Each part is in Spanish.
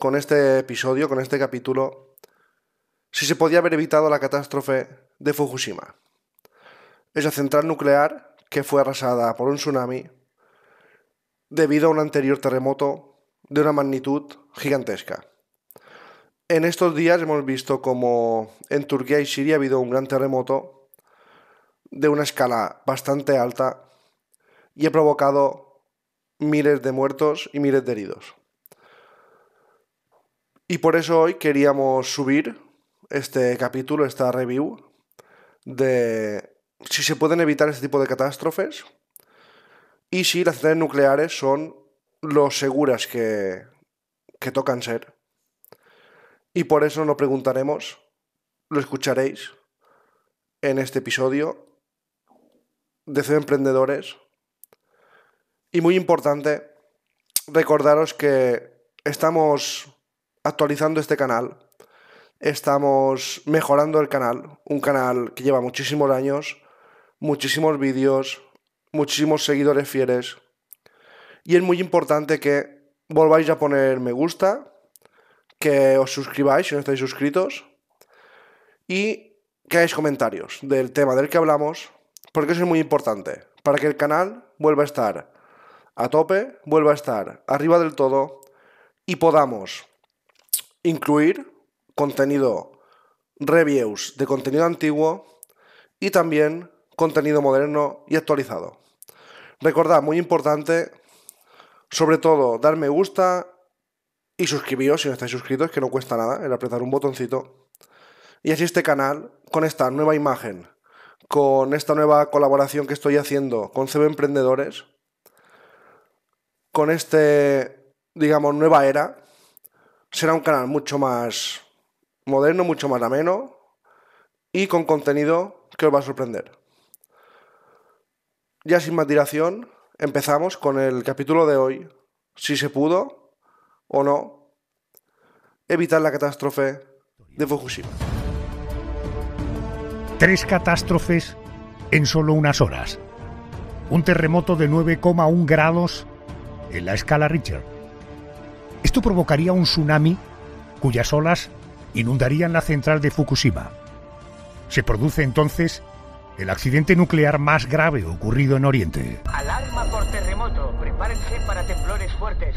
con este episodio, con este capítulo, si se podía haber evitado la catástrofe de Fukushima, esa central nuclear que fue arrasada por un tsunami debido a un anterior terremoto de una magnitud gigantesca. En estos días hemos visto como en Turquía y Siria ha habido un gran terremoto de una escala bastante alta y ha provocado miles de muertos y miles de heridos. Y por eso hoy queríamos subir este capítulo, esta review, de si se pueden evitar este tipo de catástrofes y si las centrales nucleares son lo seguras que, tocan ser. Y por eso nos lo preguntaremos, lo escucharéis en este episodio de CEO Emprendedores. Y muy importante, recordaros que estamos actualizando este canal, estamos mejorando el canal, un canal que lleva muchísimos años, muchísimos vídeos, muchísimos seguidores fieles. Y es muy importante que volváis a poner me gusta, que os suscribáis si no estáis suscritos y que hagáis comentarios del tema del que hablamos, porque eso es muy importante, para que el canal vuelva a estar a tope, vuelva a estar arriba del todo y podamos incluir contenido reviews de contenido antiguo y también contenido moderno y actualizado. Recordad, muy importante, sobre todo, dar me gusta y suscribiros si no estáis suscritos, que no cuesta nada el apretar un botoncito. Y así este canal, con esta nueva imagen, con esta nueva colaboración que estoy haciendo con CB Emprendedores, con este, digamos, nueva era será un canal mucho más moderno, mucho más ameno y con contenido que os va a sorprender. Ya sin más dilación, empezamos con el capítulo de hoy, si se pudo o no evitar la catástrofe de Fukushima. Tres catástrofes en solo unas horas. Un terremoto de 9,1 grados en la escala Richard esto provocaría un tsunami cuyas olas inundarían la central de Fukushima. Se produce entonces el accidente nuclear más grave ocurrido en Oriente. Alarma por terremoto. Prepárense para temblores fuertes.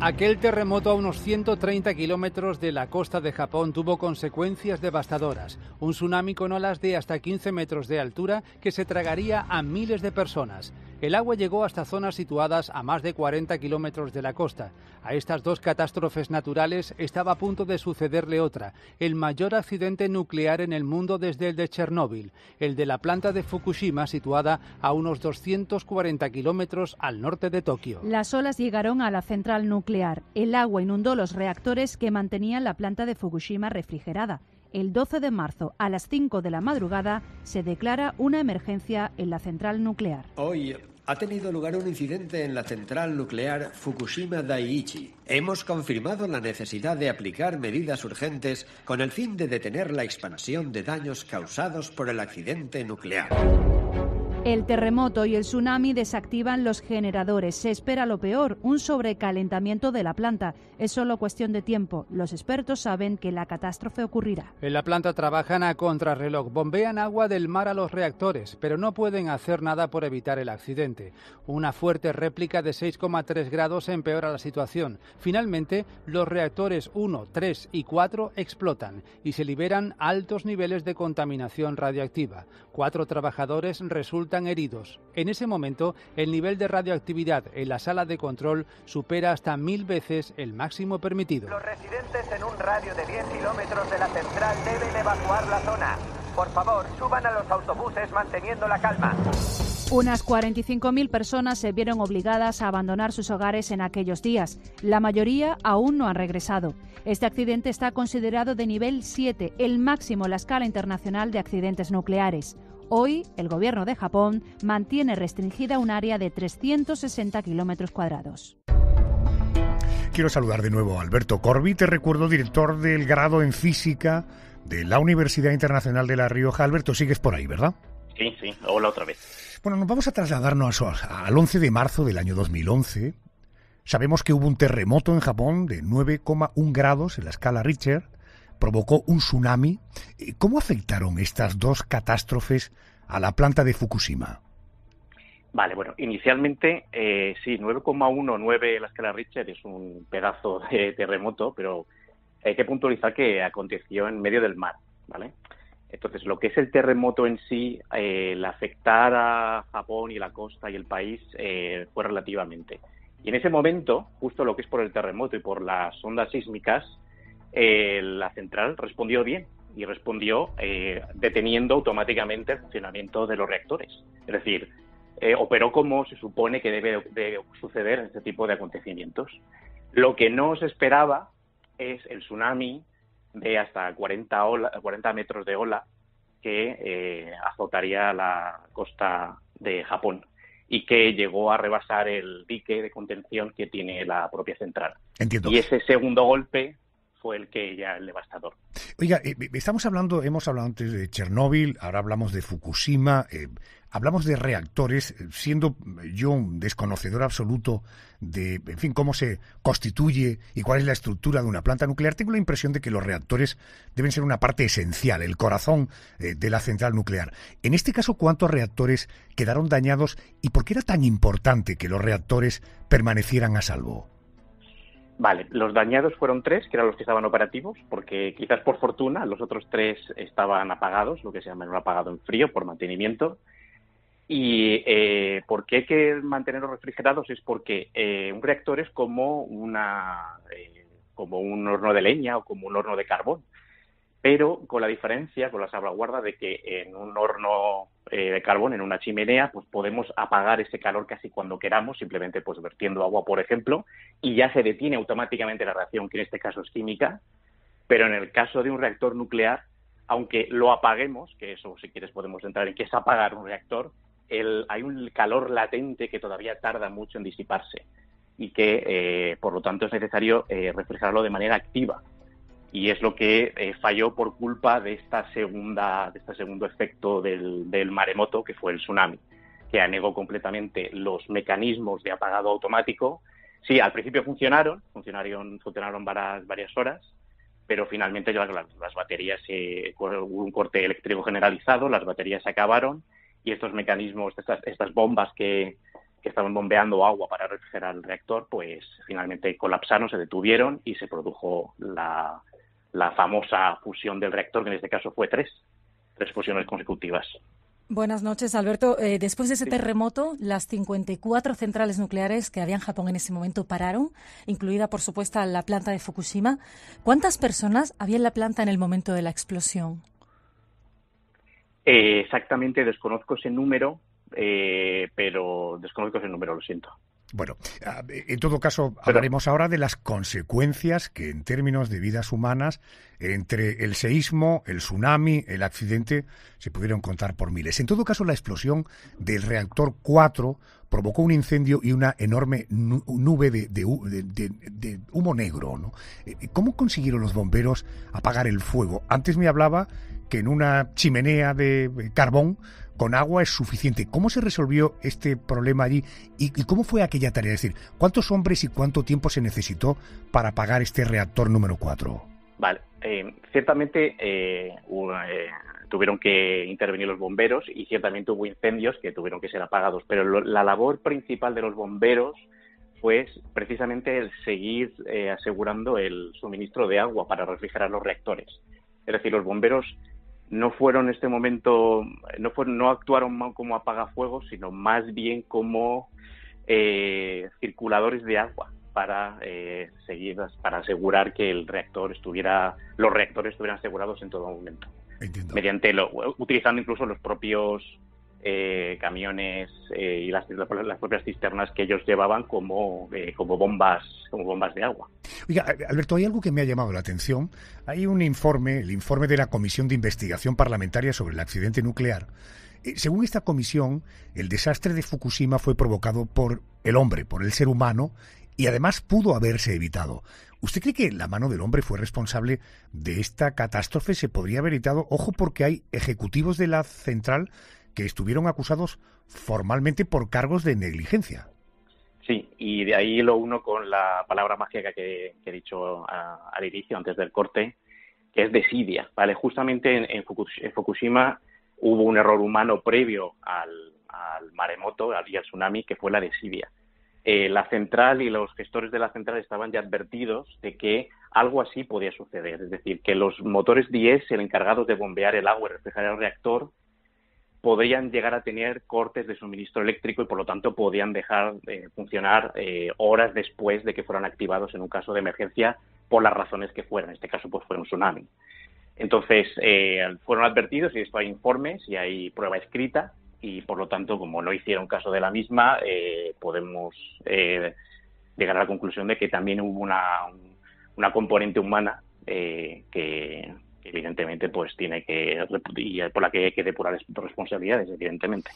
Aquel terremoto a unos 130 kilómetros de la costa de Japón tuvo consecuencias devastadoras. Un tsunami con olas de hasta 15 metros de altura que se tragaría a miles de personas. El agua llegó hasta zonas situadas a más de 40 kilómetros de la costa. A estas dos catástrofes naturales estaba a punto de sucederle otra, el mayor accidente nuclear en el mundo desde el de Chernóbil, el de la planta de Fukushima situada a unos 240 kilómetros al norte de Tokio. Las olas llegaron a la central nuclear. El agua inundó los reactores que mantenían la planta de Fukushima refrigerada el 12 de marzo a las 5 de la madrugada se declara una emergencia en la central nuclear. Hoy ha tenido lugar un incidente en la central nuclear Fukushima Daiichi. Hemos confirmado la necesidad de aplicar medidas urgentes con el fin de detener la expansión de daños causados por el accidente nuclear. El terremoto y el tsunami desactivan los generadores. Se espera lo peor, un sobrecalentamiento de la planta. Es solo cuestión de tiempo. Los expertos saben que la catástrofe ocurrirá. En la planta trabajan a contrarreloj, bombean agua del mar a los reactores, pero no pueden hacer nada por evitar el accidente. Una fuerte réplica de 6,3 grados empeora la situación. Finalmente, los reactores 1, 3 y 4 explotan y se liberan altos niveles de contaminación radiactiva. Cuatro trabajadores resultan heridos. En ese momento, el nivel de radioactividad en la sala de control supera hasta mil veces el máximo permitido. Los residentes en un radio de 10 kilómetros de la central deben evacuar la zona. Por favor, suban a los autobuses manteniendo la calma. Unas 45.000 personas se vieron obligadas a abandonar sus hogares en aquellos días. La mayoría aún no han regresado. Este accidente está considerado de nivel 7, el máximo en la escala internacional de accidentes nucleares. Hoy, el gobierno de Japón mantiene restringida un área de 360 kilómetros cuadrados. Quiero saludar de nuevo a Alberto Corbi, te recuerdo, director del grado en física de la Universidad Internacional de La Rioja. Alberto, sigues por ahí, ¿verdad? Sí, sí, hola otra vez. Bueno, nos vamos a trasladarnos al 11 de marzo del año 2011. Sabemos que hubo un terremoto en Japón de 9,1 grados en la escala Richter provocó un tsunami. Eh, ¿Cómo afectaron estas dos catástrofes a la planta de Fukushima? Vale, bueno, inicialmente eh, sí, 9,19 la escala Richter es un pedazo de terremoto, pero hay que puntualizar que aconteció en medio del mar, ¿vale? Entonces, lo que es el terremoto en sí, eh, el afectar a Japón y la costa y el país eh, fue relativamente. Y en ese momento, justo lo que es por el terremoto y por las ondas sísmicas, eh, la central respondió bien y respondió eh, deteniendo automáticamente el funcionamiento de los reactores. Es decir, eh, operó como se supone que debe de suceder este tipo de acontecimientos. Lo que no se esperaba es el tsunami de hasta 40, metros de ola que azotaría la costa de Japón y que llegó a rebasar el dique de contención que tiene la propia central. Y ese segundo golpe el que ya el devastador. Oiga, eh, eh, estamos hablando, hemos hablado antes de Chernóbil, ahora hablamos de Fukushima, eh, hablamos de reactores, siendo yo un desconocedor absoluto de, en fin, cómo se constituye y cuál es la estructura de una planta nuclear, tengo la impresión de que los reactores deben ser una parte esencial, el corazón de la central nuclear. En este caso, ¿cuántos reactores quedaron dañados y por qué era tan importante que los reactores permanecieran a salvo? Vale, los dañados fueron tres, que eran los que estaban operativos, porque quizás por fortuna los otros tres estaban apagados, lo que se llama un apagado en frío por mantenimiento. Y eh, por qué hay que mantenerlos refrigerados es porque eh, un reactor es como, una, eh, como un horno de leña o como un horno de carbón pero con la diferencia, con la salvaguarda de que en un horno eh, de carbón, en una chimenea, pues podemos apagar ese calor casi cuando queramos, simplemente pues vertiendo agua, por ejemplo, y ya se detiene automáticamente la reacción, que en este caso es química, pero en el caso de un reactor nuclear, aunque lo apaguemos, que eso si quieres podemos entrar en qué es apagar un reactor, hay un calor latente que todavía tarda mucho en disiparse y que, eh, por lo tanto, es necesario eh, de manera activa y es lo que eh, falló por culpa de esta segunda de este segundo efecto del, maremoto que fue el tsunami que anegó completamente los mecanismos de apagado automático sí al principio funcionaron funcionaron funcionaron varias, horas pero finalmente las, las baterías eh, un corte eléctrico generalizado las baterías se acabaron y estos mecanismos estas estas bombas que que estaban bombeando agua para refrigerar el reactor, pues finalmente colapsaron, se detuvieron y se produjo la, la famosa fusión del reactor, que en este caso fue tres, tres fusiones consecutivas. Buenas noches, Alberto. Eh, después de ese terremoto, las 54 centrales nucleares que había en Japón en ese momento pararon, incluida, por supuesto, la planta de Fukushima. ¿Cuántas personas había en la planta en el momento de la explosión? Eh, exactamente, desconozco ese número, eh, pero desconozco ese número, lo siento. Bueno, ah, en todo caso, hablaremos ahora de las consecuencias que en términos de vidas humanas, entre el seísmo, el tsunami, el accidente, se pudieron contar por miles. En todo caso, la explosión del reactor 4 provocó un incendio y una enorme nube de, humo negro. Eh, ¿Cómo consiguieron los bomberos apagar el fuego? Antes me hablaba que en una chimenea de eh, carbón con agua es suficiente. ¿Cómo se resolvió este problema allí ¿Y, cómo fue aquella tarea? Es decir, ¿cuántos hombres y cuánto tiempo se necesitó para apagar este reactor número 4? Vale, eh, ciertamente eh, eh, tuvieron que intervenir los bomberos y ciertamente hubo incendios que tuvieron que ser apagados, pero la labor principal de los bomberos fue precisamente el seguir asegurando el suministro de agua para refrigerar los reactores. Es decir, los bomberos no fueron en este momento, no, no actuaron como apagafuegos, sino más bien como eh, circuladores de agua para eh, para asegurar que el reactor estuviera, los reactores estuvieran asegurados en todo momento. Mediante lo, utilizando incluso los propios eh, camiones eh, y las, propias cisternas que ellos llevaban como, eh, como, bombas, como bombas de agua. Oiga, Alberto, hay algo que me ha llamado la atención. Hay un informe, el informe de la Comisión de Investigación Parlamentaria sobre el accidente nuclear. Según esta comisión, el desastre de Fukushima fue provocado por el hombre, por el ser humano, y además pudo haberse evitado. ¿Usted cree que la mano del hombre fue responsable de esta catástrofe? ¿Se podría haber evitado? Ojo porque hay ejecutivos de la central que estuvieron acusados formalmente por cargos de negligencia. Sí, y de ahí lo uno con la palabra mágica que, he dicho al inicio, antes del corte, que es desidia. ¿vale? Justamente en, Fukushima hubo un error humano previo al, maremoto y al tsunami, que fue la desidia. Eh, la central y los gestores de la central estaban ya advertidos de que algo así podía suceder, es decir, que los motores 10, el encargado de bombear el agua y reflejar el reactor, podrían llegar a tener cortes de suministro eléctrico y por lo tanto podían dejar de funcionar eh, horas después de que fueran activados en un caso de emergencia por las razones que fueran. En este caso pues fue un tsunami. Entonces eh, fueron advertidos y esto hay informes y hay prueba escrita y por lo tanto como no hicieron caso de la misma eh, podemos llegar a la conclusión de que también hubo una, una componente humana que, evidentemente pues tiene que y por la que hay que depurar responsabilidades, evidentemente.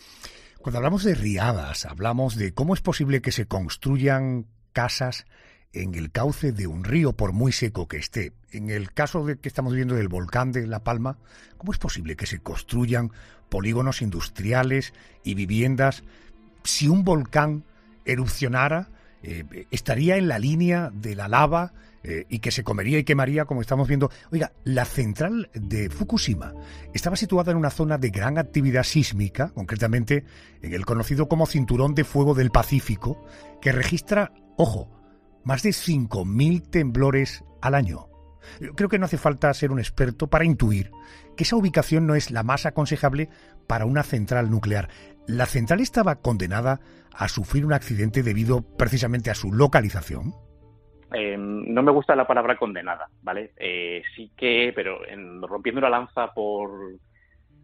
Cuando hablamos de riadas, hablamos de cómo es posible que se construyan casas en el cauce de un río, por muy seco que esté. En el caso de que estamos viendo del volcán de La Palma, ¿cómo es posible que se construyan polígonos industriales y viviendas si un volcán erupcionara? Eh, estaría en la línea de la lava eh, y que se comería y quemaría, como estamos viendo. Oiga, la central de Fukushima estaba situada en una zona de gran actividad sísmica, concretamente en el conocido como Cinturón de Fuego del Pacífico, que registra, ojo, más de 5.000 temblores al año. Creo que no hace falta ser un experto para intuir que esa ubicación no es la más aconsejable para una central nuclear. La central estaba condenada a sufrir un accidente debido precisamente a su localización? Em, no me gusta la palabra condenada, ¿vale? Eh, sí que, pero en, rompiendo la lanza por,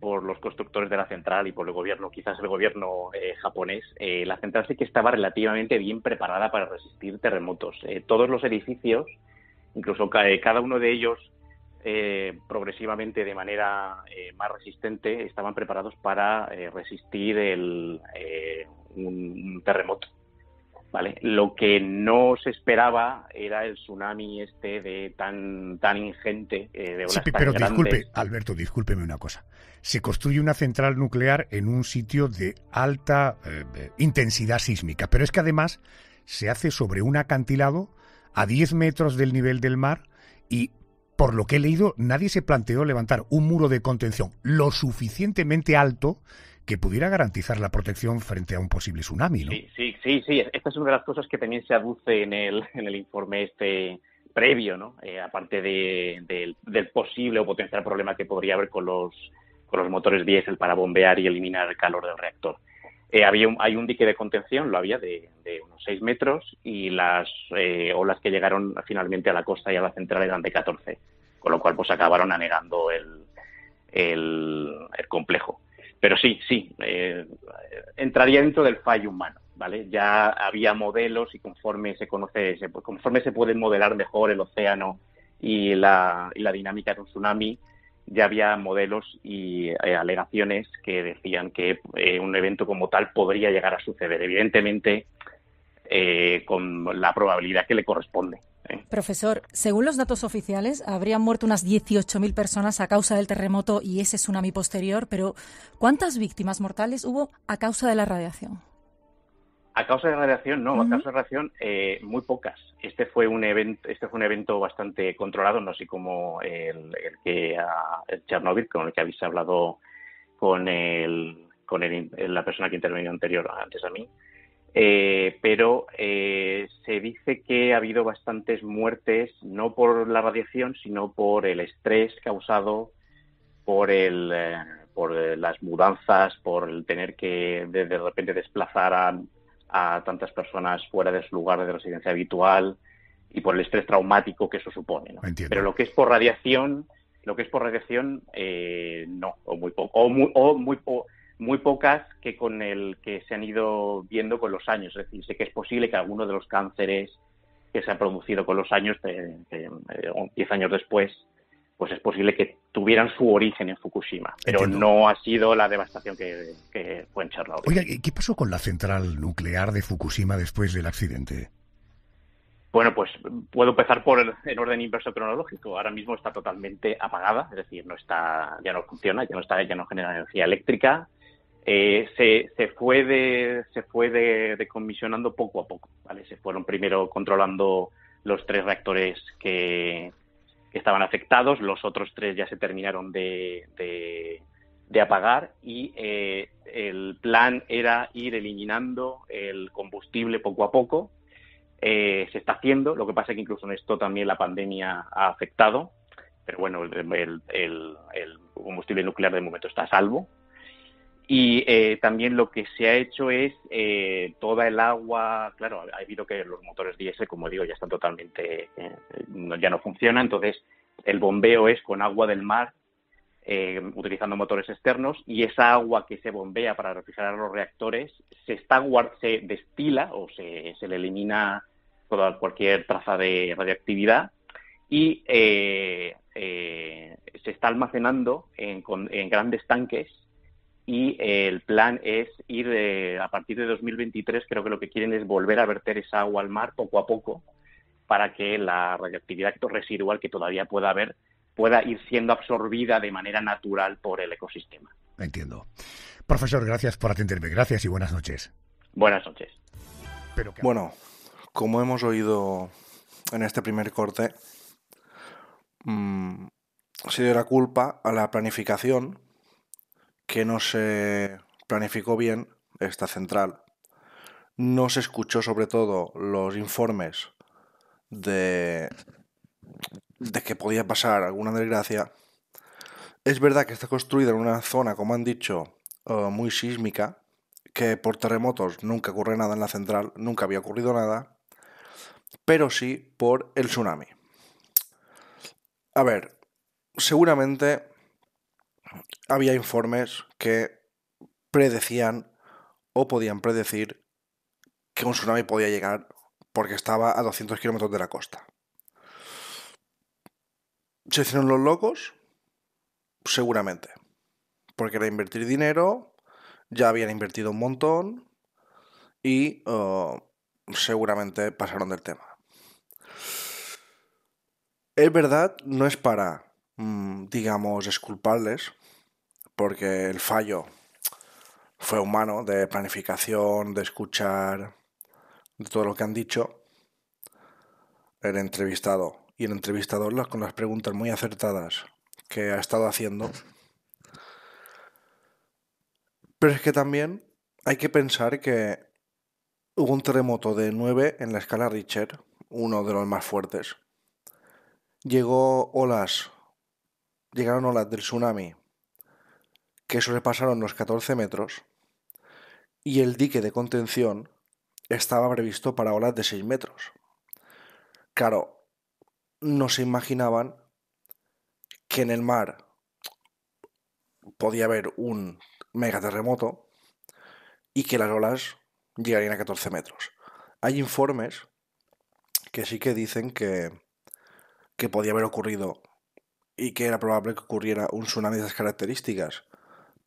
por los constructores de la central y por el gobierno, quizás el gobierno eh, japonés, eh, la central sí que estaba relativamente bien preparada para resistir terremotos. todos los edificios, incluso cada uno de ellos progresivamente de manera más resistente estaban preparados para resistir el, un, terremoto. ¿Vale? Lo que no se esperaba era el tsunami este de tan, tan ingente. Eh, de sí, pero disculpe, Alberto, discúlpeme una cosa. Se construye una central nuclear en un sitio de alta eh, eh, intensidad sísmica, pero es que además se hace sobre un acantilado a 10 metros del nivel del mar y por lo que he leído, nadie se planteó levantar un muro de contención lo suficientemente alto que pudiera garantizar la protección frente a un posible tsunami, ¿no? Sí, sí, sí, Esta es una de las cosas que también se aduce en el, en el informe este previo, ¿no? Eh, aparte del posible o potencial problema que podría haber con los, con los motores diésel para bombear y eliminar el calor del reactor. Eh, había un, hay un dique de contención, lo había, de, unos 6 metros y las eh, olas que llegaron finalmente a la costa y a la central eran de 14, con lo cual pues acabaron anegando el, el complejo. Pero sí, sí, eh, entraría dentro del fallo humano. ¿Vale? Ya había modelos y conforme se conoce, conforme se puede modelar mejor el océano y la, dinámica de un tsunami, ya había modelos y eh, alegaciones que decían que eh, un evento como tal podría llegar a suceder. Evidentemente, con la probabilidad que le corresponde. Profesor, según los datos oficiales, habrían muerto unas 18.000 personas a causa del terremoto y ese tsunami posterior, pero ¿cuántas víctimas mortales hubo a causa de la radiación? A causa de la radiación, no, a causa de la radiación, eh, muy pocas. Este fue un evento, este fue un evento bastante controlado, no así como el, que a, con el que habéis hablado con el, con la persona que intervino anterior antes a mí. Eh, pero eh, se dice que ha habido bastantes muertes, no por la radiación, sino por el estrés causado por, el, eh, por las mudanzas, por el tener que de, repente desplazar a, tantas personas fuera de su lugar de residencia habitual y por el estrés traumático que eso supone. Pero lo que es por radiación, lo que es por radiación, no, o muy poco, o muy, o muy poco muy pocas que con el que se han ido viendo con los años. Es decir, sé que es posible que alguno de los cánceres que se han producido con los años, 10 eh, años después, pues es posible que tuvieran su origen en Fukushima, pero no ha sido la devastación que, fue en Charlotte. Oiga, ¿qué pasó con la central nuclear de Fukushima después del accidente? Bueno, pues puedo empezar por el, en orden inverso cronológico. Ahora mismo está totalmente apagada, es decir, no está, ya no funciona, ya no está, ya no genera energía eléctrica. Eh, se, fue de, se fue de, comisionando poco a poco. ¿vale? Se fueron primero controlando los tres reactores que, estaban afectados, los otros tres ya se terminaron de, apagar y eh, el plan era ir eliminando el combustible poco a poco. Eh, se está haciendo, lo que pasa es que incluso en esto también la pandemia ha afectado, pero bueno, el, el combustible nuclear de momento está a salvo, y eh, también lo que se ha hecho es eh, toda el agua, claro, ha habido que los motores diésel, como digo, ya están totalmente, eh, ya no funcionan, entonces el bombeo es con agua del mar, utilizando motores externos, y esa agua que se bombea para refrigerar los reactores se, está, se destila o se, se le elimina toda, cualquier traza de radioactividad y se está almacenando en grandes tanques y eh, el plan es ir eh, a partir de 2023, creo que lo que quieren es volver a verter esa agua al mar poco a poco para que la radioactividad residual que todavía pueda haber pueda ir siendo absorbida de manera natural por el ecosistema. Entiendo. Profesor, gracias por atenderme. Gracias y buenas noches. Buenas noches. Bueno, como hemos oído en este primer corte, mm, se dio la culpa a la planificación que no se planificó bien esta central. No se escuchó sobre todo los informes de, de que podía pasar alguna desgracia. Es verdad que está construida en una zona, como han dicho, eh, muy sísmica, que por terremotos nunca ocurre nada en la central, nunca había ocurrido nada, pero sí por el tsunami. A ver, seguramente había informes que predecían o podían predecir que un tsunami podía llegar porque estaba a 200 kilómetros de la costa. ¿Se hicieron los locos? Seguramente. Porque era invertir dinero, ya habían invertido un montón y eh, seguramente pasaron del tema. Es verdad, no es para Mm, digamos, es porque el fallo fue humano, de planificación, de escuchar, de todo lo que han dicho, el entrevistado y el entrevistador con las preguntas muy acertadas que ha estado haciendo. Pero es que también hay que pensar que hubo un terremoto de 9 en la escala Richter, uno de los más fuertes. Llegó olas llegaron olas del tsunami que sobrepasaron los 14 metros y el dique de contención estaba previsto para olas de 6 metros. Claro, no se imaginaban que en el mar podía haber un megaterremoto y que las olas llegarían a 14 metros. Hay informes que sí que dicen que, que podía haber ocurrido y que era probable que ocurriera un tsunami de esas características.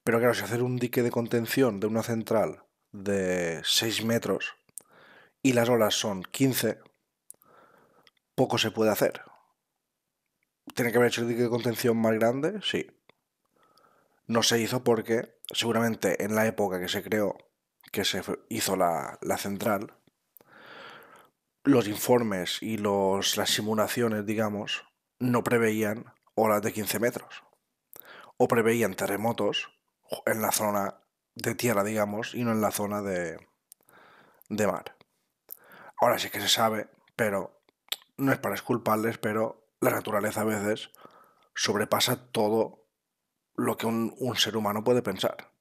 Pero claro, si hacer un dique de contención de una central de 6 metros y las olas son 15, poco se puede hacer. ¿Tiene que haber hecho el dique de contención más grande? Sí. No se hizo porque seguramente en la época que se creó, que se hizo la, central, los informes y las simulaciones, digamos, no preveían Horas de 15 metros. O preveían terremotos en la zona de tierra, digamos, y no en la zona de, de mar. Ahora sí que se sabe, pero no es para exculparles, pero la naturaleza a veces sobrepasa todo lo que un, un ser humano puede pensar.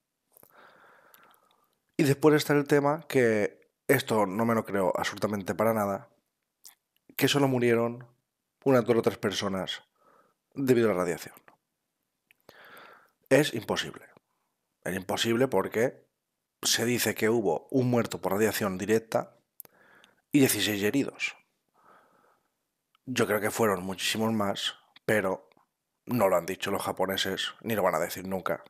Y después está el tema que esto no me lo creo absolutamente para nada, que solo murieron unas dos o tres personas debido a la radiación. Es imposible. Es imposible porque se dice que hubo un muerto por radiación directa y 16 heridos. Yo creo que fueron muchísimos más, pero no lo han dicho los japoneses, ni lo van a decir nunca.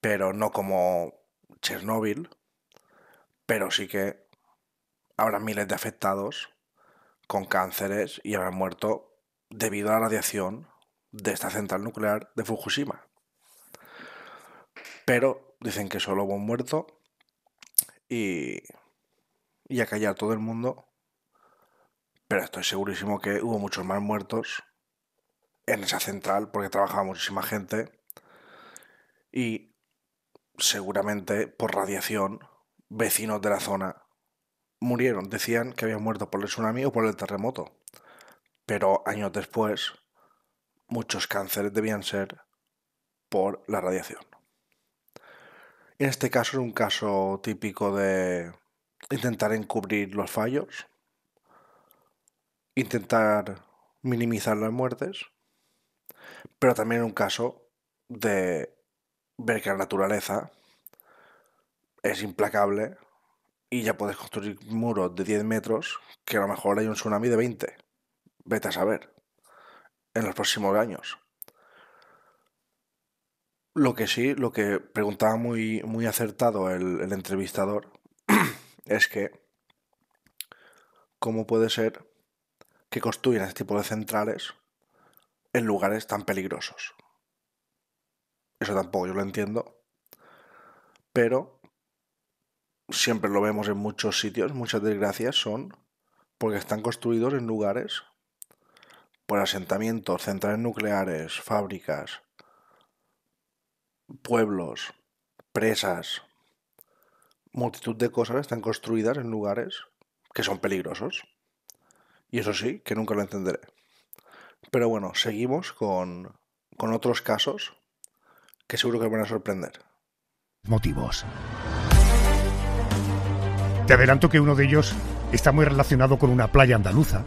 Pero no como Chernóbil, pero sí que habrá miles de afectados con cánceres y habrán muerto debido a la radiación de esta central nuclear de Fukushima. Pero dicen que solo hubo un muerto y, y a todo el mundo. Pero estoy segurísimo que hubo muchos más muertos en esa central porque trabajaba muchísima gente y seguramente por radiación vecinos de la zona murieron. Decían que habían muerto por el tsunami o por el terremoto. Pero años después muchos cánceres debían ser por la radiación. En este caso es un caso típico de intentar encubrir los fallos, intentar minimizar las muertes, pero también un caso de ver que la naturaleza es implacable y ya puedes construir muros de 10 metros que a lo mejor hay un tsunami de 20. Vete a saber en los próximos años. Lo que sí, lo que preguntaba muy, muy acertado el, el entrevistador es que cómo puede ser que construyan este tipo de centrales en lugares tan peligrosos. Eso tampoco yo lo entiendo. Pero siempre lo vemos en muchos sitios, muchas desgracias son porque están construidos en lugares por asentamientos, centrales nucleares, fábricas, pueblos, presas, multitud de cosas están construidas en lugares que son peligrosos. Y eso sí, que nunca lo entenderé. Pero bueno, seguimos con, otros casos que seguro que van a sorprender. Motivos. Te adelanto que uno de ellos está muy relacionado con una playa andaluza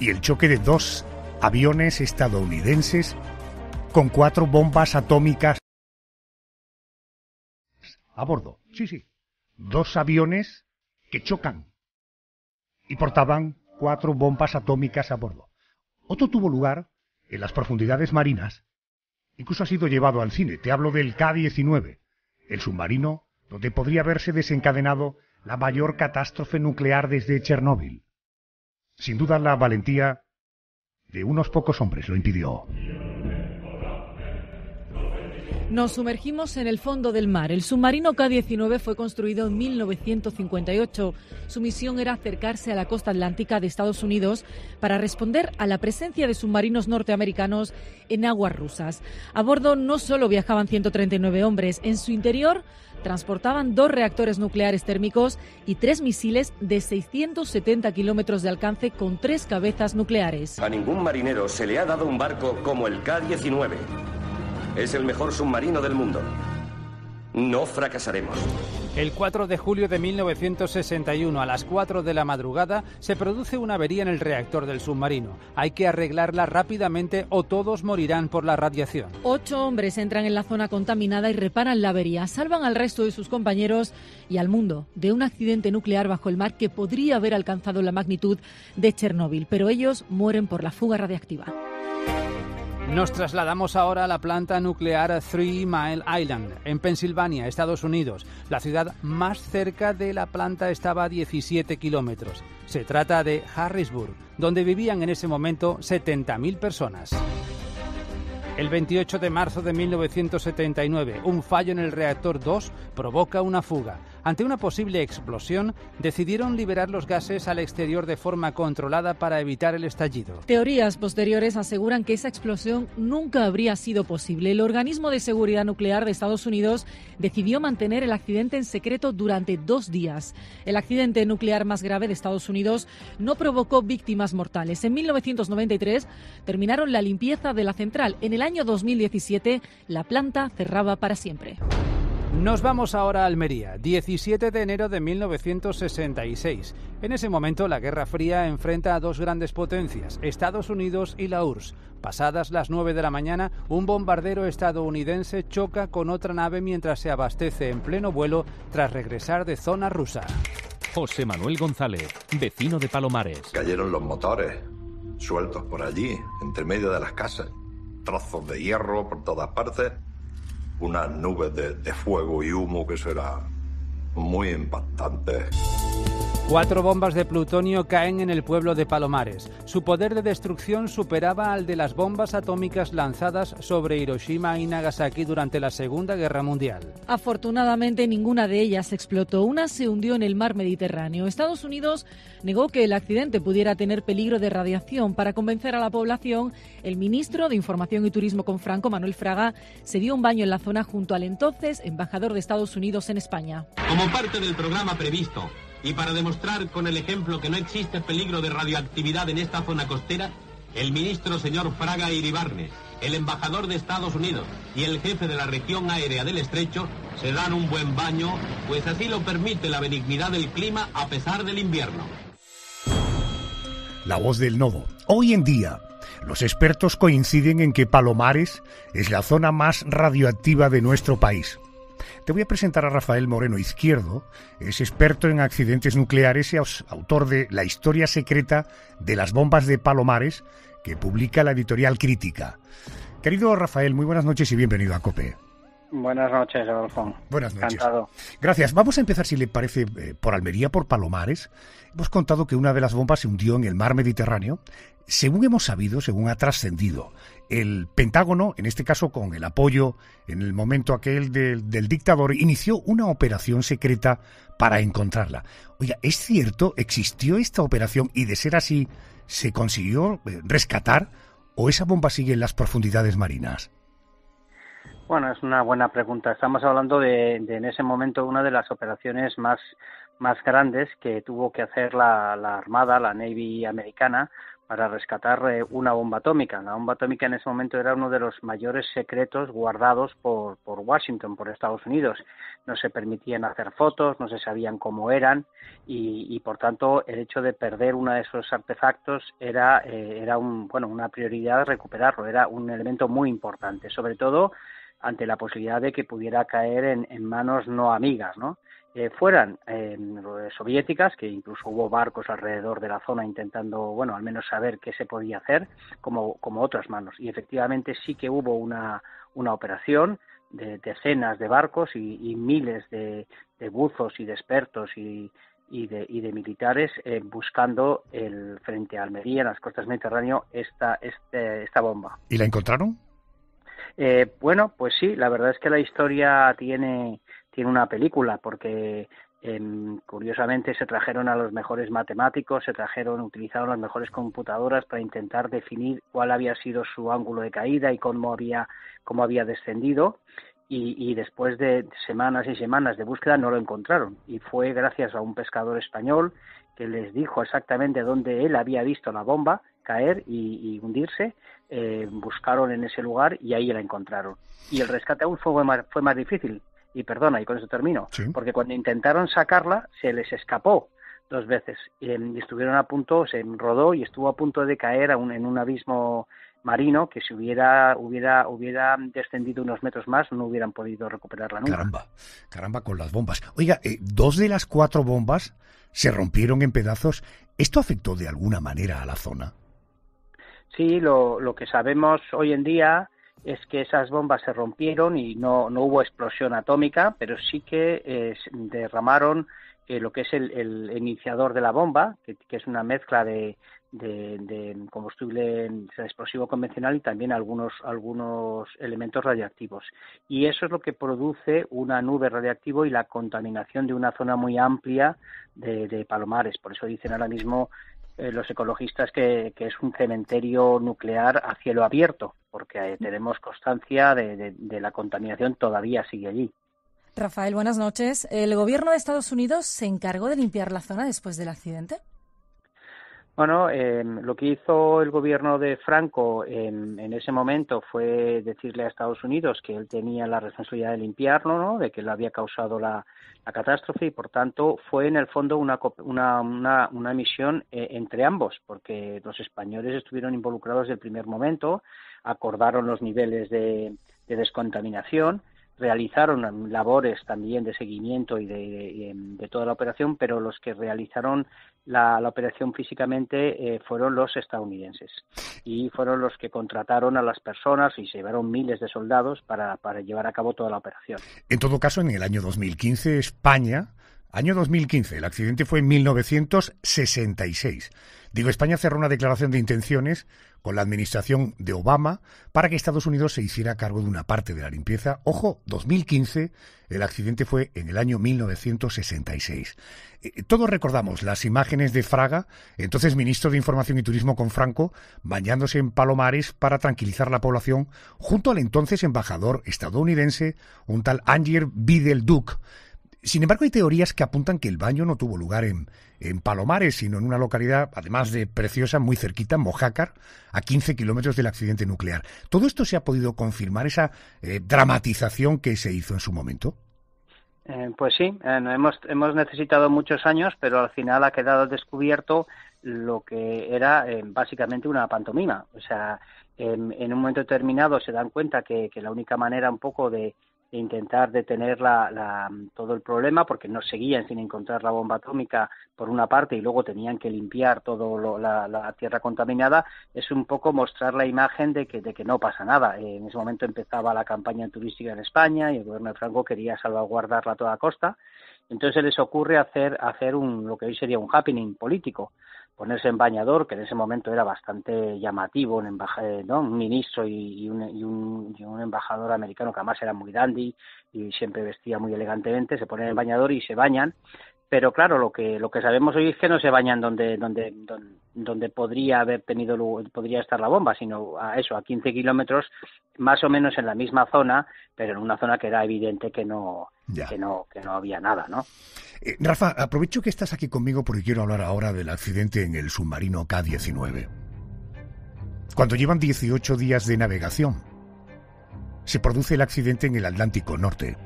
y el choque de dos aviones estadounidenses con cuatro bombas atómicas a bordo. Sí, sí. Dos aviones que chocan y portaban cuatro bombas atómicas a bordo. Otro tuvo lugar en las profundidades marinas. Incluso ha sido llevado al cine. Te hablo del K-19, el submarino donde podría haberse desencadenado la mayor catástrofe nuclear desde Chernóbil. Sin duda la valentía de unos pocos hombres lo impidió. Nos sumergimos en el fondo del mar. El submarino K-19 fue construido en 1958. Su misión era acercarse a la costa atlántica de Estados Unidos para responder a la presencia de submarinos norteamericanos en aguas rusas. A bordo no solo viajaban 139 hombres, en su interior transportaban dos reactores nucleares térmicos y tres misiles de 670 kilómetros de alcance con tres cabezas nucleares. A ningún marinero se le ha dado un barco como el K-19. Es el mejor submarino del mundo. No fracasaremos. El 4 de julio de 1961, a las 4 de la madrugada, se produce una avería en el reactor del submarino. Hay que arreglarla rápidamente o todos morirán por la radiación. Ocho hombres entran en la zona contaminada y reparan la avería. Salvan al resto de sus compañeros y al mundo de un accidente nuclear bajo el mar que podría haber alcanzado la magnitud de Chernóbil, pero ellos mueren por la fuga radiactiva. Nos trasladamos ahora a la planta nuclear Three Mile Island, en Pensilvania, Estados Unidos. La ciudad más cerca de la planta estaba a 17 kilómetros. Se trata de Harrisburg, donde vivían en ese momento 70.000 personas. El 28 de marzo de 1979, un fallo en el reactor 2 provoca una fuga. Ante una posible explosión, decidieron liberar los gases al exterior de forma controlada para evitar el estallido. Teorías posteriores aseguran que esa explosión nunca habría sido posible. El organismo de seguridad nuclear de Estados Unidos decidió mantener el accidente en secreto durante dos días. El accidente nuclear más grave de Estados Unidos no provocó víctimas mortales. En 1993 terminaron la limpieza de la central. En el año 2017 la planta cerraba para siempre. Nos vamos ahora a Almería, 17 de enero de 1966. En ese momento la Guerra Fría enfrenta a dos grandes potencias, Estados Unidos y la URSS. Pasadas las 9 de la mañana, un bombardero estadounidense choca con otra nave mientras se abastece en pleno vuelo tras regresar de zona rusa. José Manuel González, vecino de Palomares. Cayeron los motores, sueltos por allí, entre medio de las casas, trozos de hierro por todas partes una nube de, fuego y humo que será muy impactante. Cuatro bombas de plutonio caen en el pueblo de Palomares. Su poder de destrucción superaba al de las bombas atómicas lanzadas sobre Hiroshima y Nagasaki durante la Segunda Guerra Mundial. Afortunadamente ninguna de ellas explotó. Una se hundió en el mar Mediterráneo. Estados Unidos negó que el accidente pudiera tener peligro de radiación. Para convencer a la población, el ministro de Información y Turismo con Franco, Manuel Fraga, se dio un baño en la zona junto al entonces embajador de Estados Unidos en España. Como parte del programa previsto y para demostrar con el ejemplo que no existe peligro de radioactividad en esta zona costera, el ministro señor Fraga Iribarne, el embajador de Estados Unidos y el jefe de la región aérea del estrecho se dan un buen baño, pues así lo permite la benignidad del clima a pesar del invierno. La voz del nodo. Hoy en día, los expertos coinciden en que Palomares es la zona más radioactiva de nuestro país. Te voy a presentar a Rafael Moreno Izquierdo, es experto en accidentes nucleares y autor de La historia secreta de las bombas de Palomares, que publica la editorial Crítica. Querido Rafael, muy buenas noches y bienvenido a COPE. Buenas noches, Adolfo. Buenas noches. Encantado. Gracias. Vamos a empezar, si le parece, eh, por Almería, por Palomares. Hemos contado que una de las bombas se hundió en el mar Mediterráneo. Según hemos sabido, según ha trascendido, el Pentágono, en este caso con el apoyo en el momento aquel del, del, dictador, inició una operación secreta para encontrarla. Oiga, ¿es cierto? ¿Existió esta operación y de ser así, se consiguió eh, rescatar o esa bomba sigue en las profundidades marinas? Bueno, es una buena pregunta. Estamos hablando de, en ese momento una de las operaciones más, más grandes que tuvo que hacer la, la Armada, la Navy americana, para rescatar eh, una bomba atómica. La bomba atómica en ese momento era uno de los mayores secretos guardados por, por Washington, por Estados Unidos. No se permitían hacer fotos, no se sabían cómo eran y, por tanto el hecho de perder uno de esos artefactos era, eh, era un, bueno, una prioridad recuperarlo, era un elemento muy importante, sobre todo ante la posibilidad de que pudiera caer en, en manos no amigas, ¿no? eh, fueran eh, soviéticas, que incluso hubo barcos alrededor de la zona intentando, bueno, al menos saber qué se podía hacer, como, otras manos. Y efectivamente sí que hubo una, operación de decenas de barcos y, miles de, buzos y de expertos y, y, de, y de, militares eh, buscando el, frente a Almería, en las costas mediterráneas, esta, este, esta bomba. ¿Y la encontraron? Eh, bueno, pues sí, la verdad es que la historia tiene, tiene una película, porque em, curiosamente se trajeron a los mejores matemáticos, se trajeron, utilizaron las mejores computadoras para intentar definir cuál había sido su ángulo de caída y cómo había, cómo había descendido. Y, después de semanas y semanas de búsqueda no lo encontraron. Y fue gracias a un pescador español que les dijo exactamente dónde él había visto la bomba caer y, hundirse. Eh, buscaron en ese lugar y ahí la encontraron. Y el rescate aún fue más, fue más difícil y perdona, y con eso termino, porque cuando intentaron sacarla se les escapó dos veces y, em, estuvieron a punto, se rodó y estuvo a punto de caer en un abismo marino que si hubiera, hubiera, hubiera descendido unos metros más no hubieran podido recuperarla nunca. Caramba, caramba con las bombas. Oiga, eh, dos de las cuatro bombas se rompieron en pedazos. ¿Esto afectó de alguna manera a la zona? Sí, lo, lo que sabemos hoy en día es que esas bombas se rompieron y no, no hubo explosión atómica, pero sí que eh, derramaron eh, lo que es el, el, iniciador de la bomba, que, es una mezcla de, de, combustible explosivo convencional y también algunos, algunos elementos radiactivos. Y eso es lo que produce una nube radiactiva y la contaminación de una zona muy amplia de, de, palomares. Por eso dicen ahora mismo eh, los ecologistas que, es un cementerio nuclear a cielo abierto, porque eh, tenemos constancia de, de, de la contaminación todavía sigue allí. Rafael, buenas noches. ¿El gobierno de Estados Unidos se encargó de limpiar la zona después del accidente? Bueno, em, lo que hizo el gobierno de Franco en, ese momento fue decirle a Estados Unidos que él tenía la responsabilidad de limpiarlo, ¿no? de que lo había causado la, catástrofe y, por tanto, fue en el fondo una, una, una, misión eh, entre ambos, porque los españoles estuvieron involucrados desde el primer momento, acordaron los niveles de, descontaminación realizaron labores también de seguimiento y de, em, toda la operación, pero los que realizaron la, operación físicamente eh, fueron los estadounidenses y fueron los que contrataron a las personas y se llevaron miles de soldados para, para llevar a cabo toda la operación. En todo caso, en el año 2015 España Año 2015, el accidente fue en 1966. Digo, España cerró una declaración de intenciones con la administración de Obama para que Estados Unidos se hiciera cargo de una parte de la limpieza. Ojo, 2015, el accidente fue en el año 1966. Eh, eh, todos recordamos las imágenes de Fraga, entonces ministro de Información y Turismo con Franco, bañándose en Palomares para tranquilizar la población, junto al entonces embajador estadounidense, un tal Angier bidelduc Duke, sin embargo, hay teorías que apuntan que el baño no tuvo lugar en, Palomares, sino en una localidad, además de preciosa, muy cerquita, Mojácar, a 15 kilómetros del accidente nuclear. ¿Todo esto se ha podido confirmar, esa eh, dramatización que se hizo en su momento? Eh, pues sí, eh, hemos, hemos necesitado muchos años, pero al final ha quedado descubierto lo que era básicamente una pantomima. O sea, en, un momento determinado se dan cuenta que la única manera un poco de, e intentar detener la, todo el problema porque no seguían sin encontrar la bomba atómica por una parte y luego tenían que limpiar toda la, tierra contaminada es un poco mostrar la imagen de que, de que no pasa nada. Eh, en ese momento empezaba la campaña turística en España y el gobierno de Franco quería salvaguardarla a toda costa. Entonces les ocurre hacer, hacer un, lo que hoy sería un happening político ponerse en bañador, que en ese momento era bastante llamativo, un, eh, ¿no? un ministro y, un, y, un, y, un, embajador americano que además era muy dandy y siempre vestía muy elegantemente, se ponen en bañador y se bañan pero claro, lo que lo que sabemos hoy es que no se bañan donde donde donde, podría haber tenido podría estar la bomba, sino a eso, a 15 kilómetros más o menos en la misma zona, pero en una zona que era evidente que no que no que no había nada, ¿no? Eh, Rafa, aprovecho que estás aquí conmigo porque quiero hablar ahora del accidente en el submarino K-19. Cuando llevan 18 días de navegación, se produce el accidente en el Atlántico Norte.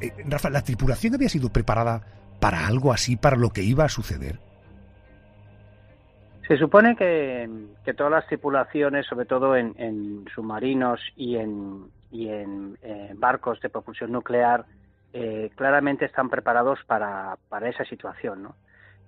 Eh, Rafa, ¿la tripulación había sido preparada para algo así, para lo que iba a suceder? Se supone que, todas las tripulaciones, sobre todo en, submarinos y en, y en eh, barcos de propulsión nuclear, eh, claramente están preparados para, esa situación.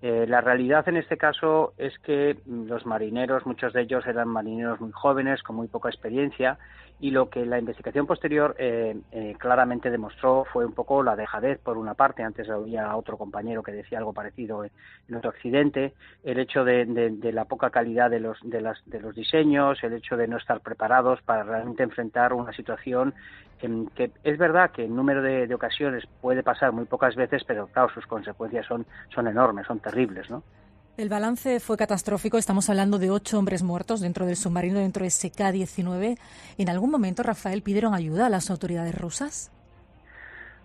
Eh, la realidad en este caso es que los marineros, muchos de ellos eran marineros muy jóvenes, con muy poca experiencia, y lo que la investigación posterior eh, eh, claramente demostró fue un poco la dejadez por una parte antes había otro compañero que decía algo parecido en, otro accidente el hecho de, la poca calidad de los de, los diseños el hecho de no estar preparados para realmente enfrentar una situación que es verdad que en número de, ocasiones puede pasar muy pocas veces pero claro sus consecuencias son son enormes son terribles no el balance fue catastrófico. Estamos hablando de ocho hombres muertos dentro del submarino, dentro de SK-19. ¿En algún momento, Rafael, pidieron ayuda a las autoridades rusas?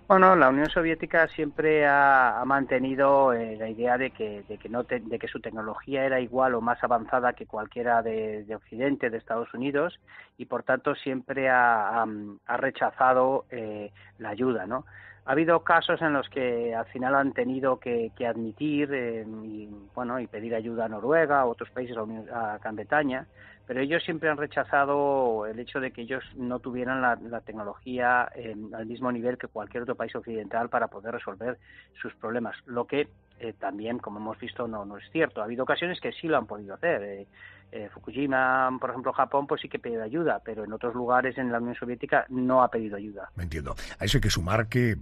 Bueno, la Unión Soviética siempre ha, mantenido eh, la idea de que, que, su tecnología era igual o más avanzada que cualquiera de, Occidente, de Estados Unidos, y por tanto siempre ha, rechazado eh, la ayuda, ¿no? ha habido casos en los que al final han tenido que, que admitir eh, y, bueno, y pedir ayuda a Noruega, a otros países, a, Gran Bretaña, pero ellos siempre han rechazado el hecho de que ellos no tuvieran la, tecnología eh, al mismo nivel que cualquier otro país occidental para poder resolver sus problemas, lo que eh, también, como hemos visto, no, no es cierto. Ha habido ocasiones que sí lo han podido hacer. Eh, eh, Fukushima, por ejemplo, Japón, pues sí que pide ayuda, pero en otros lugares en la Unión Soviética no ha pedido ayuda. Me entiendo. A eso hay que sumar que eh,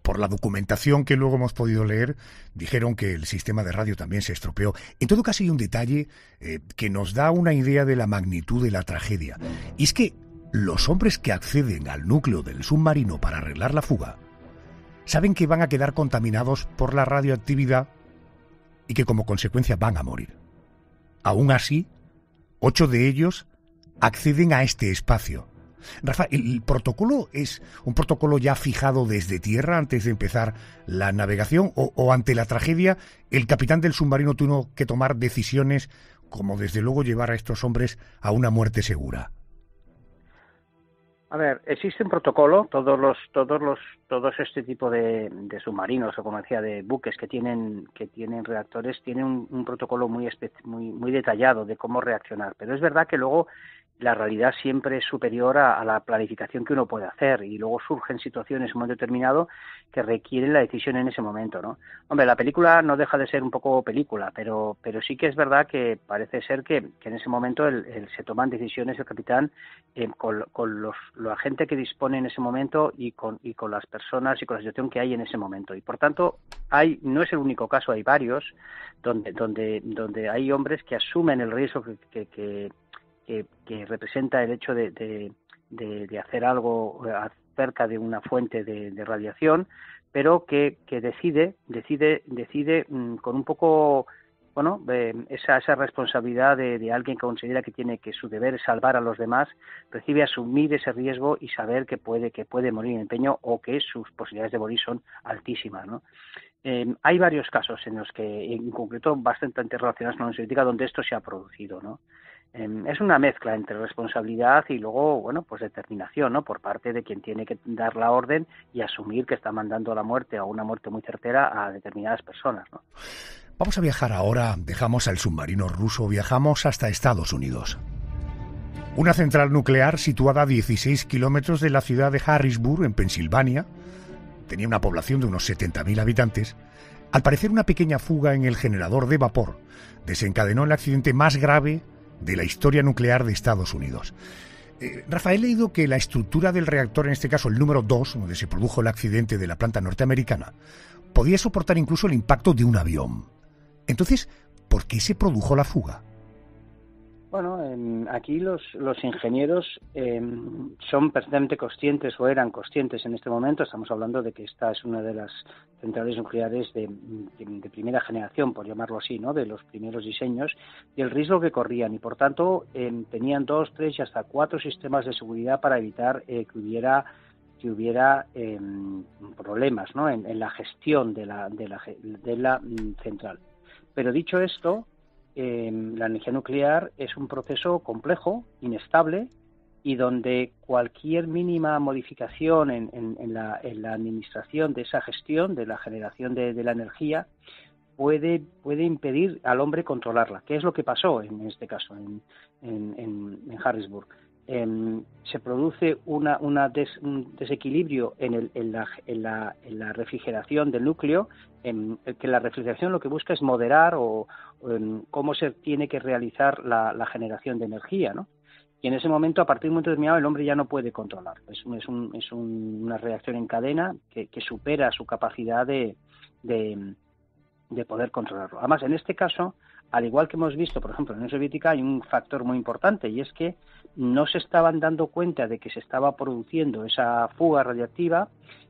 por la documentación que luego hemos podido leer, dijeron que el sistema de radio también se estropeó. En todo caso, hay un detalle eh, que nos da una idea de la magnitud de la tragedia. Y es que los hombres que acceden al núcleo del submarino para arreglar la fuga saben que van a quedar contaminados por la radioactividad y que como consecuencia van a morir. Aún así, ocho de ellos acceden a este espacio. Rafa, el protocolo es un protocolo ya fijado desde tierra antes de empezar la navegación o, o, ante la tragedia el capitán del submarino tuvo que tomar decisiones como desde luego llevar a estos hombres a una muerte segura. A ver, existe un protocolo, todos los, todos los, todos este tipo de, de submarinos o como decía de buques que tienen, que tienen reactores, tienen un, un protocolo muy, muy, muy detallado de cómo reaccionar. Pero es verdad que luego la realidad siempre es superior a, la planificación que uno puede hacer y luego surgen situaciones en un momento determinado que requieren la decisión en ese momento, ¿no? Hombre, la película no deja de ser un poco película, pero, pero sí que es verdad que parece ser que, en ese momento el, se toman decisiones el capitán eh, con, con los, la gente que dispone en ese momento y con, y con las personas y con la situación que hay en ese momento. Y por tanto, hay, no es el único caso, hay varios donde, donde, donde hay hombres que asumen el riesgo que, que que, representa el hecho de, hacer algo eh, acerca de una fuente de, radiación, pero que, que decide, decide, decide mm, con un poco bueno, eh, esa, esa responsabilidad de, alguien que considera que tiene que su deber es salvar a los demás, recibe asumir ese riesgo y saber que puede, que puede morir en empeño o que sus posibilidades de morir son altísimas, ¿no? Eh, hay varios casos en los que, en concreto, bastante relacionados con la Unión donde esto se ha producido, ¿no? Em, es una mezcla entre responsabilidad y luego, bueno, pues determinación, ¿no? Por parte de quien tiene que dar la orden y asumir que está mandando a la muerte o una muerte muy certera a determinadas personas, ¿no? Vamos a viajar ahora, dejamos al submarino ruso, viajamos hasta Estados Unidos. Una central nuclear situada a 16 kilómetros de la ciudad de Harrisburg, en Pensilvania, tenía una población de unos 70.000 habitantes, al parecer una pequeña fuga en el generador de vapor desencadenó el accidente más grave de la historia nuclear de Estados Unidos. Eh, Rafael, ha leído que la estructura del reactor, en este caso el número 2, donde se produjo el accidente de la planta norteamericana, podía soportar incluso el impacto de un avión. Entonces, ¿por qué se produjo la fuga? Bueno, aquí los, los ingenieros em, son perfectamente conscientes o eran conscientes en este momento. Estamos hablando de que esta es una de las centrales nucleares de, primera generación, por llamarlo así, ¿no? de los primeros diseños, y el riesgo que corrían. Y por tanto, em, tenían dos, tres y hasta cuatro sistemas de seguridad para evitar eh, que hubiera que hubiera em, problemas en, la gestión de la, de la mm, central. Pero dicho esto, Em, la energía nuclear es un proceso complejo, inestable y donde cualquier mínima modificación en, la, administración de esa gestión, de la generación de, la energía, puede, impedir al hombre controlarla, que es lo que pasó en este caso, en, Harrisburg. Em, se produce una, un desequilibrio en, la, en, la, refrigeración del núcleo, en, em, que la refrigeración lo que busca es moderar o, cómo se tiene que realizar la, generación de energía, ¿no? Y en ese momento, a partir de un momento determinado, el hombre ya no puede controlar. Es, una reacción en cadena que, supera su capacidad de, poder controlarlo. Además, en este caso, al igual que hemos visto, por ejemplo, en la Unión Soviética, hay un factor muy importante y es que no se estaban dando cuenta de que se estaba produciendo esa fuga radiactiva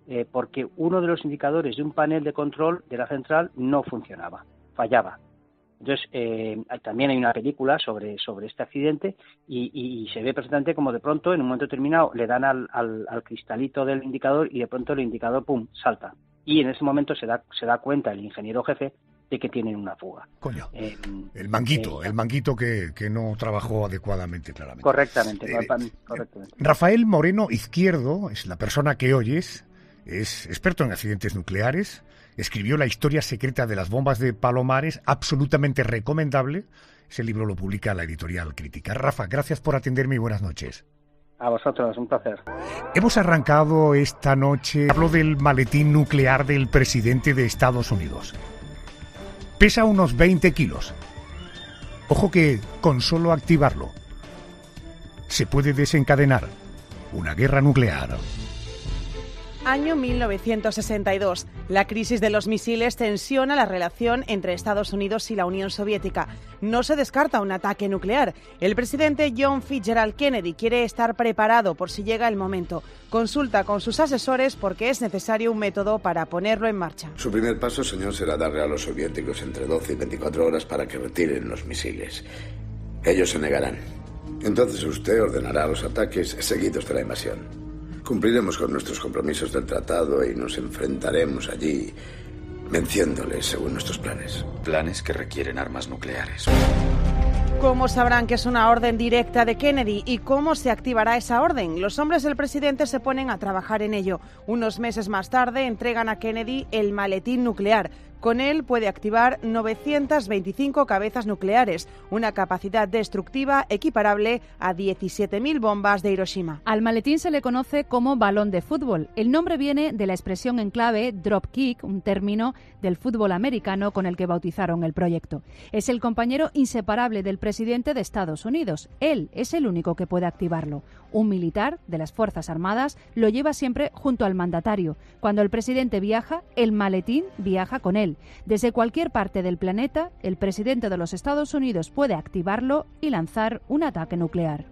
eh, porque uno de los indicadores de un panel de control de la central no funcionaba, fallaba. Entonces, eh, también hay una película sobre, sobre este accidente y, se ve perfectamente como de pronto, en un momento determinado, le dan al, al, cristalito del indicador y de pronto el indicador, ¡pum!, salta. Y en ese momento se da, se da cuenta el ingeniero jefe de que tienen una fuga. Coño. Eh, el manguito, eh, el manguito que, que, no trabajó adecuadamente, claramente. Correctamente, correctamente. Rafael Moreno Izquierdo es la persona que oyes, es experto en accidentes nucleares escribió La historia secreta de las bombas de Palomares, absolutamente recomendable. Ese libro lo publica la editorial Crítica. Rafa, gracias por atenderme y buenas noches. A vosotros, un placer. Hemos arrancado esta noche. Hablo del maletín nuclear del presidente de Estados Unidos. Pesa unos 20 kilos. Ojo que con solo activarlo se puede desencadenar una guerra nuclear. Año 1962. La crisis de los misiles tensiona la relación entre Estados Unidos y la Unión Soviética. No se descarta un ataque nuclear. El presidente John Fitzgerald Kennedy quiere estar preparado por si llega el momento. Consulta con sus asesores porque es necesario un método para ponerlo en marcha. Su primer paso, señor, será darle a los soviéticos entre 12 y 24 horas para que retiren los misiles. Ellos se negarán. Entonces usted ordenará los ataques seguidos de la invasión. Cumpliremos con nuestros compromisos del tratado y nos enfrentaremos allí venciéndoles según nuestros planes. Planes que requieren armas nucleares. ¿Cómo sabrán que es una orden directa de Kennedy y cómo se activará esa orden? Los hombres del presidente se ponen a trabajar en ello. Unos meses más tarde entregan a Kennedy el maletín nuclear. Con él puede activar 925 cabezas nucleares, una capacidad destructiva equiparable a 17.000 bombas de Hiroshima. Al maletín se le conoce como balón de fútbol. El nombre viene de la expresión en clave dropkick, un término del fútbol americano con el que bautizaron el proyecto. Es el compañero inseparable del presidente de Estados Unidos. Él es el único que puede activarlo. Un militar de las Fuerzas Armadas lo lleva siempre junto al mandatario. Cuando el presidente viaja, el maletín viaja con él. Desde cualquier parte del planeta, el presidente de los Estados Unidos puede activarlo y lanzar un ataque nuclear.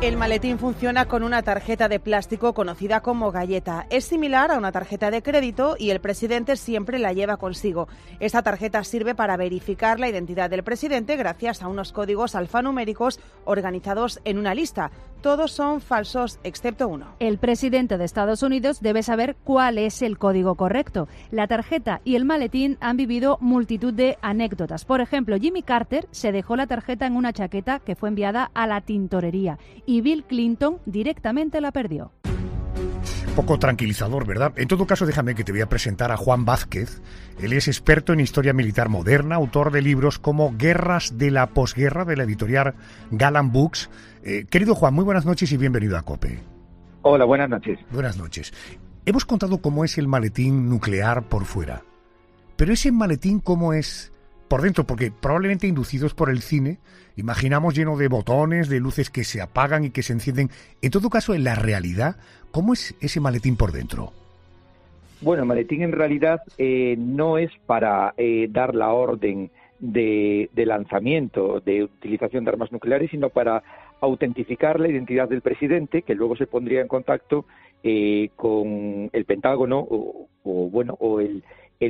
El maletín funciona con una tarjeta de plástico conocida como galleta. Es similar a una tarjeta de crédito y el presidente siempre la lleva consigo. Esta tarjeta sirve para verificar la identidad del presidente gracias a unos códigos alfanuméricos organizados en una lista todos son falsos, excepto uno. El presidente de Estados Unidos debe saber cuál es el código correcto. La tarjeta y el maletín han vivido multitud de anécdotas. Por ejemplo, Jimmy Carter se dejó la tarjeta en una chaqueta que fue enviada a la tintorería y Bill Clinton directamente la perdió poco tranquilizador, ¿verdad? En todo caso, déjame que te voy a presentar a Juan Vázquez. Él es experto en historia militar moderna, autor de libros como Guerras de la posguerra de la editorial Galan Books. Eh, querido Juan, muy buenas noches y bienvenido a COPE. Hola, buenas noches. Buenas noches. Hemos contado cómo es el maletín nuclear por fuera, pero ese maletín cómo es por dentro, porque probablemente inducidos por el cine, imaginamos lleno de botones, de luces que se apagan y que se encienden. En todo caso, en la realidad, ¿cómo es ese maletín por dentro? Bueno, el maletín en realidad eh, no es para eh, dar la orden de, lanzamiento, de utilización de armas nucleares, sino para autentificar la identidad del presidente, que luego se pondría en contacto eh, con el Pentágono o, bueno o el,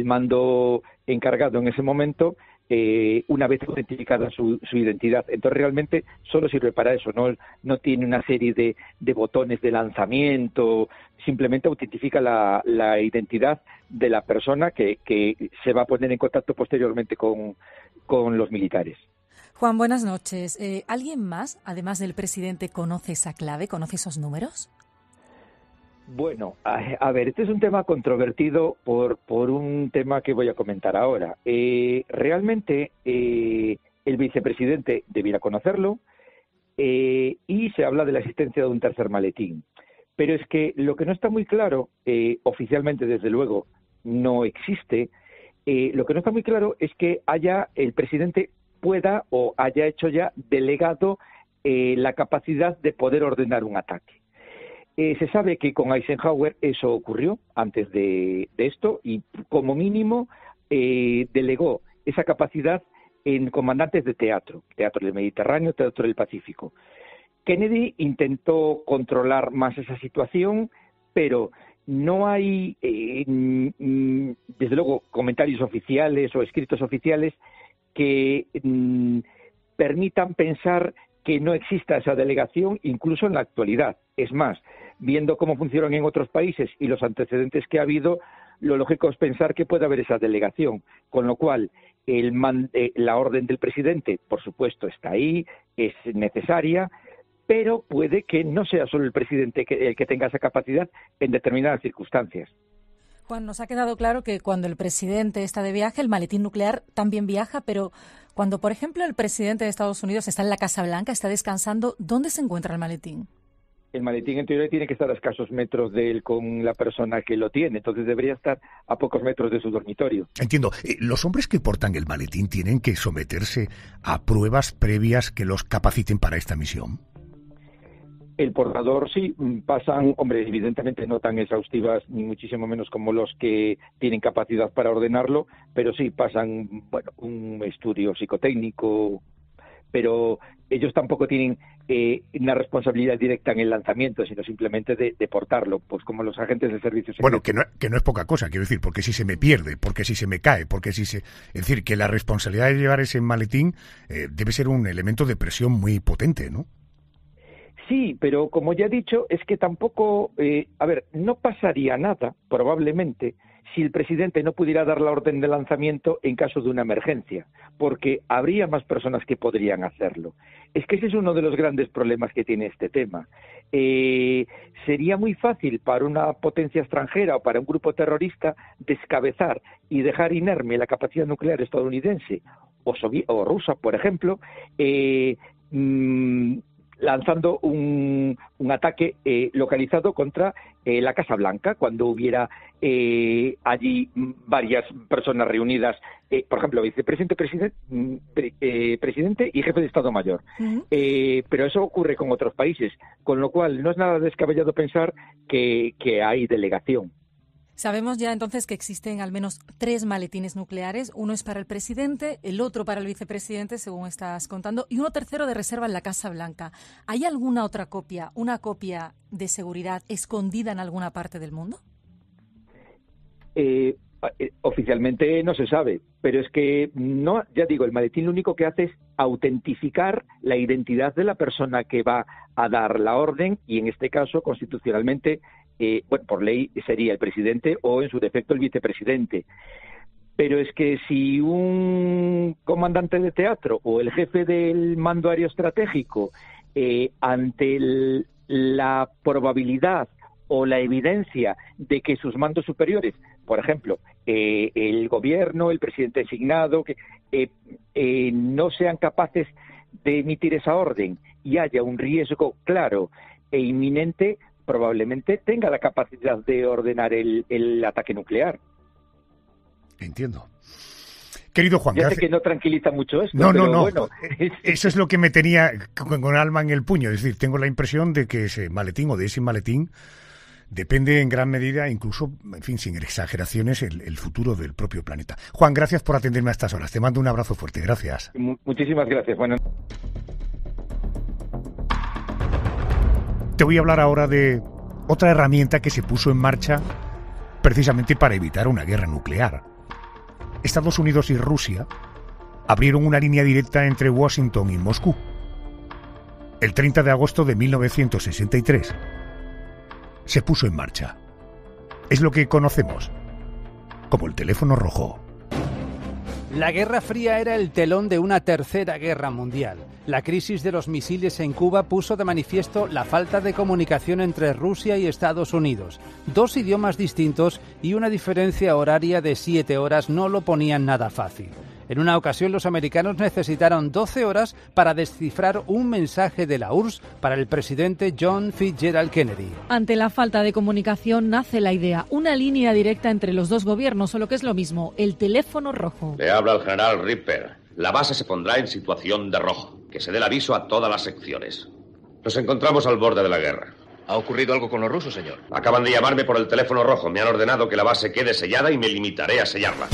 mando encargado en ese momento eh, una vez identificada su, identidad. Entonces realmente solo sirve para eso, no, no tiene una serie de, botones de lanzamiento, simplemente autentifica la, identidad de la persona que, se va a poner en contacto posteriormente con, los militares. Juan, buenas noches. Eh, ¿Alguien más, además del presidente, conoce esa clave, conoce esos números? Bueno, a, ver, este es un tema controvertido por, un tema que voy a comentar ahora. Eh, realmente eh, el vicepresidente debiera conocerlo eh, y se habla de la existencia de un tercer maletín. Pero es que lo que no está muy claro, oficialmente desde luego no existe, lo que no está muy claro es que haya el presidente pueda o haya hecho ya delegado la capacidad de poder ordenar un ataque. Eh, se sabe que con Eisenhower eso ocurrió antes de, esto y como mínimo eh, delegó esa capacidad en comandantes de teatro, teatro del Mediterráneo, teatro del Pacífico. Kennedy intentó controlar más esa situación, pero no hay, eh, mm, desde luego, comentarios oficiales o escritos oficiales que mm, permitan pensar que no exista esa delegación incluso en la actualidad. Es más, viendo cómo funcionan en otros países y los antecedentes que ha habido, lo lógico es pensar que puede haber esa delegación, con lo cual eh, la orden del presidente, por supuesto, está ahí, es necesaria, pero puede que no sea solo el presidente el que tenga esa capacidad en determinadas circunstancias. Juan, nos ha quedado claro que cuando el presidente está de viaje, el maletín nuclear también viaja, pero cuando, por ejemplo, el presidente de Estados Unidos está en la Casa Blanca, está descansando, ¿dónde se encuentra el maletín? el maletín en teoría tiene que estar a escasos metros de él con la persona que lo tiene, entonces debería estar a pocos metros de su dormitorio. Entiendo, eh, los hombres que portan el maletín tienen que someterse a pruebas previas que los capaciten para esta misión. El portador sí, mm, pasan, hombre, evidentemente no tan exhaustivas, ni muchísimo menos como los que tienen capacidad para ordenarlo, pero sí pasan, bueno, un estudio psicotécnico, pero ellos tampoco tienen eh, una responsabilidad directa en el lanzamiento, sino simplemente de, portarlo, pues como los agentes de servicios. Bueno, este que no, es poca cosa, quiero decir, porque si se me mm. pierde, porque si se me cae, porque si se... Es decir, que la responsabilidad de llevar ese maletín eh, debe ser un elemento de presión muy potente, ¿no? Sí, pero como ya he dicho, es que tampoco, eh, a ver, no pasaría nada, probablemente, si el presidente no pudiera dar la orden de lanzamiento en caso de una emergencia, porque habría más personas que podrían hacerlo. Es que ese es uno de los grandes problemas que tiene este tema. Eh, sería muy fácil para una potencia extranjera o para un grupo terrorista descabezar y dejar inerme la capacidad nuclear estadounidense o, rusa, por ejemplo, eh, mm, lanzando un, un ataque eh, localizado contra eh, la Casa Blanca, cuando hubiera eh, allí varias personas reunidas, por ejemplo, vicepresidente, presidente, mm, presidente y jefe de Estado Mayor. pero eso ocurre con otros países, con lo cual no es nada descabellado pensar que hay delegación. Sabemos ya entonces que existen al menos tres maletines nucleares. Uno es para el presidente, el otro para el vicepresidente, según estás contando, y uno tercero de reserva en la Casa Blanca. ¿Hay alguna otra copia, una copia de seguridad escondida en alguna parte del mundo? Eh, oficialmente no se sabe, pero es que no, ya digo, el maletín lo único que hace es autentificar la identidad de la persona que va a dar la orden y en este caso constitucionalmente eh, bueno, por ley sería el presidente o en su defecto el vicepresidente. Pero es que si un comandante de teatro o el jefe del mando aéreo estratégico, eh, ante la probabilidad o la evidencia de que sus mandos superiores, por ejemplo, eh, el gobierno, el presidente designado, que, no sean capaces de emitir esa orden y haya un riesgo claro e inminente, probablemente tenga la capacidad de ordenar el, el ataque nuclear. Entiendo. Querido Juan, ya sé que no tranquiliza mucho esto. No, pero no, no. Bueno. Eso es lo que me tenía con alma en el puño. Es decir, tengo la impresión de que ese maletín o de ese maletín depende en gran medida, incluso, en fin, sin exageraciones, el, el, futuro del propio planeta. Juan, gracias por atenderme a estas horas. Te mando un abrazo fuerte. Gracias. Muchísimas gracias. Bueno. Te voy a hablar ahora de otra herramienta que se puso en marcha precisamente para evitar una guerra nuclear. Estados Unidos y Rusia abrieron una línea directa entre Washington y Moscú el 30 de agosto de 1963. Se puso en marcha. Es lo que conocemos como el teléfono rojo. La Guerra Fría era el telón de una tercera guerra mundial. La crisis de los misiles en Cuba puso de manifiesto la falta de comunicación entre Rusia y Estados Unidos. Dos idiomas distintos y una diferencia horaria de siete horas no lo ponían nada fácil. En una ocasión los americanos necesitaron 12 horas para descifrar un mensaje de la URSS para el presidente John Fitzgerald Kennedy. Ante la falta de comunicación nace la idea, una línea directa entre los dos gobiernos o lo que es lo mismo, el teléfono rojo. Le habla el general Ripper. La base se pondrá en situación de rojo, que se dé el aviso a todas las secciones. Nos encontramos al borde de la guerra. ¿Ha ocurrido algo con los rusos, señor? Acaban de llamarme por el teléfono rojo. Me han ordenado que la base quede sellada y me limitaré a sellarla.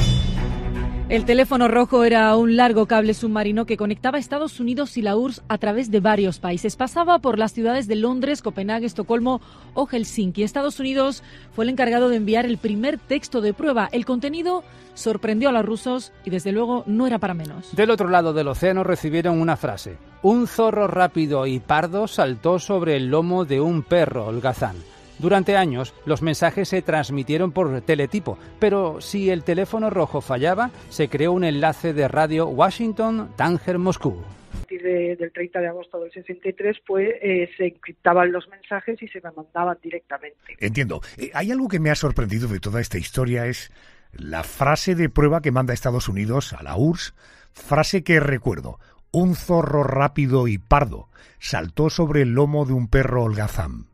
El teléfono rojo era un largo cable submarino que conectaba Estados Unidos y la URSS a través de varios países. Pasaba por las ciudades de Londres, Copenhague, Estocolmo o Helsinki. Estados Unidos fue el encargado de enviar el primer texto de prueba. El contenido sorprendió a los rusos y desde luego no era para menos. Del otro lado del océano recibieron una frase. Un zorro rápido y pardo saltó sobre el lomo de un perro holgazán. Durante años los mensajes se transmitieron por teletipo, pero si el teléfono rojo fallaba, se creó un enlace de radio Washington-Tánger-Moscú. A partir del 30 de agosto del 63, pues eh, se encriptaban los mensajes y se me mandaban directamente. Entiendo. Eh, hay algo que me ha sorprendido de toda esta historia, es la frase de prueba que manda Estados Unidos a la URSS, frase que recuerdo, un zorro rápido y pardo saltó sobre el lomo de un perro holgazán.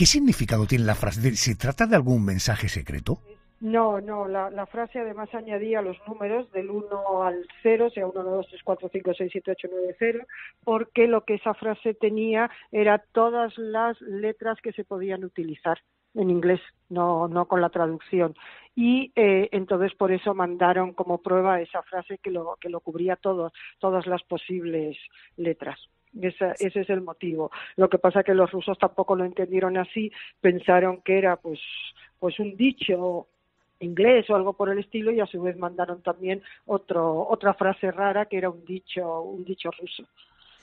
¿Qué significado tiene la frase? ¿Se trata de algún mensaje secreto? No, no, la, la, frase además añadía los números del 1 al 0, o sea, 1, 2, 3, 4, 5, 6, 7, 8, 9, 0, porque lo que esa frase tenía era todas las letras que se podían utilizar en inglés, no, no con la traducción. Y eh, entonces por eso mandaron como prueba esa frase que lo, que lo cubría todo, todas las posibles letras ese es el motivo. Lo que pasa es que los rusos tampoco lo entendieron así, pensaron que era pues, pues un dicho inglés o algo por el estilo y a su vez mandaron también otro, otra frase rara que era un dicho, un dicho ruso.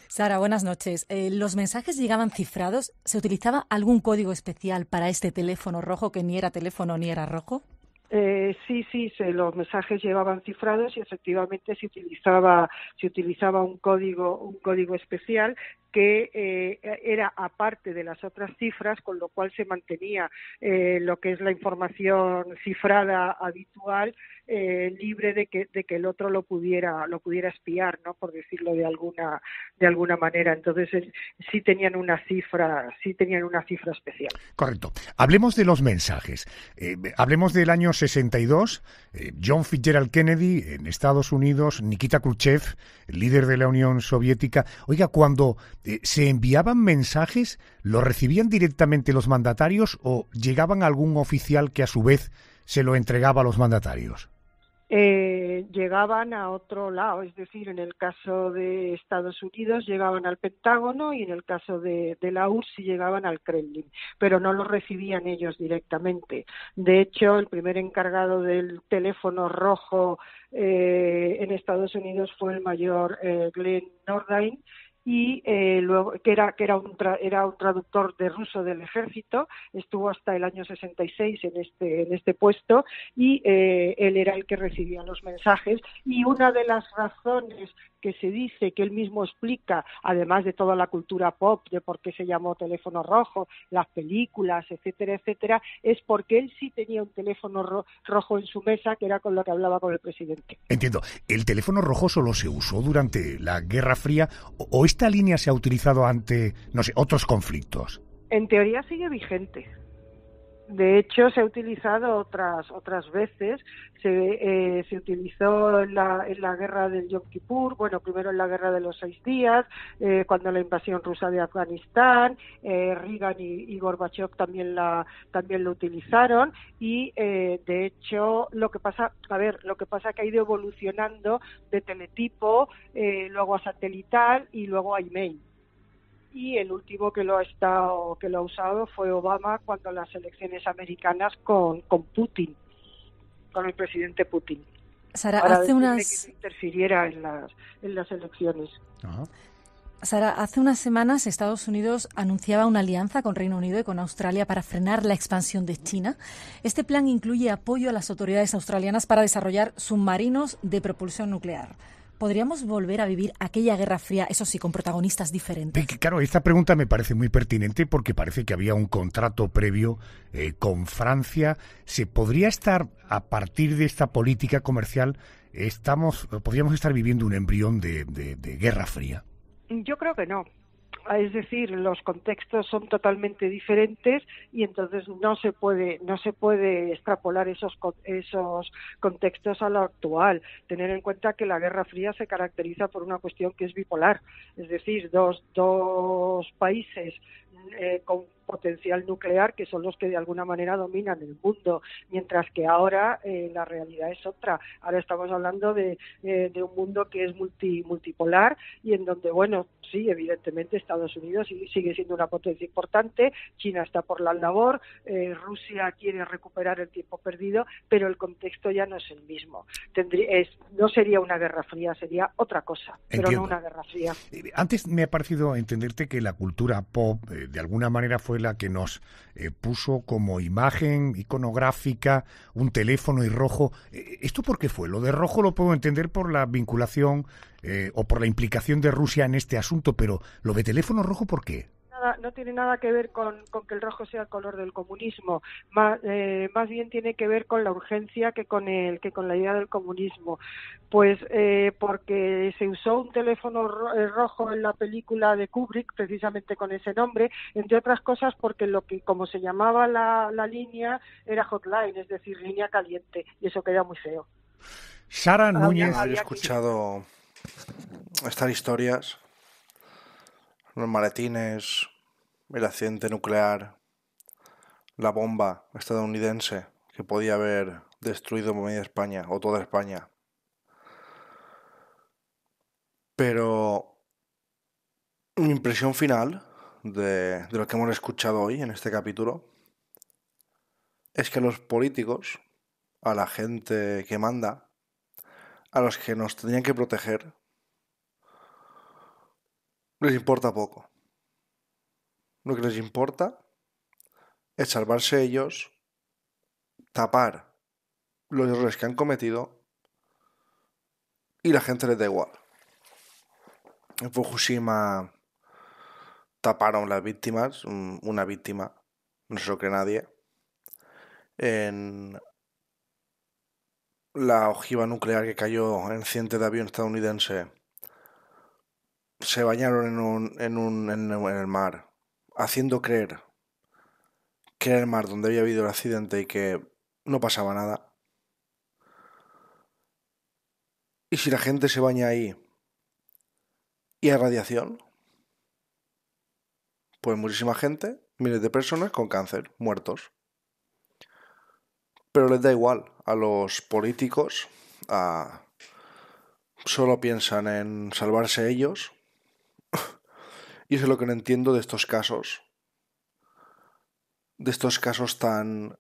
Sara, buenas noches. Eh, ¿Los mensajes llegaban cifrados? ¿Se utilizaba algún código especial para este teléfono rojo que ni era teléfono ni era rojo? Eh, sí, sí, los mensajes llevaban cifrados y efectivamente se utilizaba, un código, especial que eh, era aparte de las otras cifras, con lo cual se mantenía eh, lo que es la información cifrada habitual eh, libre de que, el otro lo pudiera, lo pudiera espiar, ¿no? Por decirlo de alguna, de alguna manera. Entonces eh, sí tenían una cifra, sí tenían una cifra especial. Correcto. Hablemos de los mensajes. Eh, hablemos del año 62. John Fitzgerald Kennedy en Estados Unidos, Nikita Khrushchev, líder de la Unión Soviética. Oiga, cuando se enviaban mensajes, ¿lo recibían directamente los mandatarios o llegaban algún oficial que a su vez se lo entregaba a los mandatarios? eh, llegaban a otro lado, es decir, en el caso de Estados Unidos llegaban al Pentágono y en el caso de, la URSS llegaban al Kremlin, pero no lo recibían ellos directamente. De hecho, el primer encargado del teléfono rojo eh, en Estados Unidos fue el mayor eh, Glenn Nordine, y eh, luego que era que era un era un traductor de ruso del ejército estuvo hasta el año 66 en este en este puesto y eh, él era el que recibía los mensajes y una de las razones que se dice, que él mismo explica, además de toda la cultura pop, de por qué se llamó teléfono rojo, las películas, etcétera, etcétera, es porque él sí tenía un teléfono rojo en su mesa, que era con lo que hablaba con el presidente. Entiendo. ¿El teléfono rojo solo se usó durante la Guerra Fría o esta línea se ha utilizado ante, no sé, otros conflictos? En teoría sigue vigente. De hecho, se ha utilizado otras otras veces. Se, eh, se utilizó en la, guerra del Yom Kippur, bueno, primero en la guerra de los seis días, eh, cuando la invasión rusa de Afganistán, eh, Reagan y, Gorbachev también la también lo utilizaron y eh, de hecho lo que pasa, a ver, lo que pasa que ha ido evolucionando de teletipo, luego a satelital y luego a email y el último que lo ha estado que lo ha usado fue Obama cuando las elecciones americanas con, con Putin, con el presidente Putin. Sara, hace unas interfiriera en las en las elecciones. Ah. Sara, hace unas semanas Estados Unidos anunciaba una alianza con Reino Unido y con Australia para frenar la expansión de China. Este plan incluye apoyo a las autoridades australianas para desarrollar submarinos de propulsión nuclear. ¿Podríamos volver a vivir aquella Guerra Fría, eso sí, con protagonistas diferentes? Claro, esta pregunta me parece muy pertinente porque parece que había un contrato previo eh, con Francia. ¿Se podría estar, a partir de esta política comercial, estamos, podríamos estar viviendo un embrión de Guerra Fría? Yo creo que no es decir, los contextos son totalmente diferentes y entonces no se puede no se puede extrapolar esos esos contextos a lo actual. Tener en cuenta que la Guerra Fría se caracteriza por una cuestión que es bipolar, es decir, dos dos países eh, con potencial nuclear, que son los que de alguna manera dominan el mundo, mientras que ahora eh, la realidad es otra. Ahora estamos hablando eh, de, un mundo que es multi, multipolar y en donde, bueno, sí, evidentemente Estados Unidos sigue siendo una potencia importante, China está por la labor, eh, Rusia quiere recuperar el tiempo perdido, pero el contexto ya no es el mismo. es, no sería una guerra fría, sería otra cosa, pero no una guerra fría. Antes me ha parecido entenderte que la cultura pop, de alguna manera, fue la que nos eh, puso como imagen iconográfica un teléfono y rojo. Eh, ¿Esto por qué fue? Lo de rojo lo puedo entender por la vinculación eh, o por la implicación de Rusia en este asunto, pero lo de teléfono rojo, ¿por qué? no tiene nada que ver con, que el rojo sea el color del comunismo, más, eh, más bien tiene que ver con la urgencia que con, el, que con la idea del comunismo. Pues eh, porque se usó un teléfono eh, rojo en la película de Kubrick, precisamente con ese nombre, entre otras cosas porque lo que, como se llamaba la, línea, era hotline, es decir, línea caliente, y eso queda muy feo. Sara Núñez. Había escuchado estas historias los maletines, el accidente nuclear, la bomba estadounidense que podía haber destruido media España o toda España. Pero mi impresión final de, de lo que hemos escuchado hoy en este capítulo es que los políticos, a la gente que manda, a los que nos tenían que proteger, les importa poco. Lo que les importa es salvarse ellos, tapar los errores que han cometido y la gente les da igual. En Fukushima taparon las víctimas, una víctima, no sé lo nadie. En la ojiva nuclear que cayó en el de avión estadounidense se bañaron en, un, en, un, en, el mar, haciendo creer que era el mar donde había habido el accidente y que no pasaba nada. ¿Y si la gente se baña ahí y hay radiación? Pues muchísima gente, miles de personas con cáncer, muertos. Pero les da igual a los políticos, solo piensan en salvarse ellos y eso es lo que no entiendo de estos casos. De estos casos tan...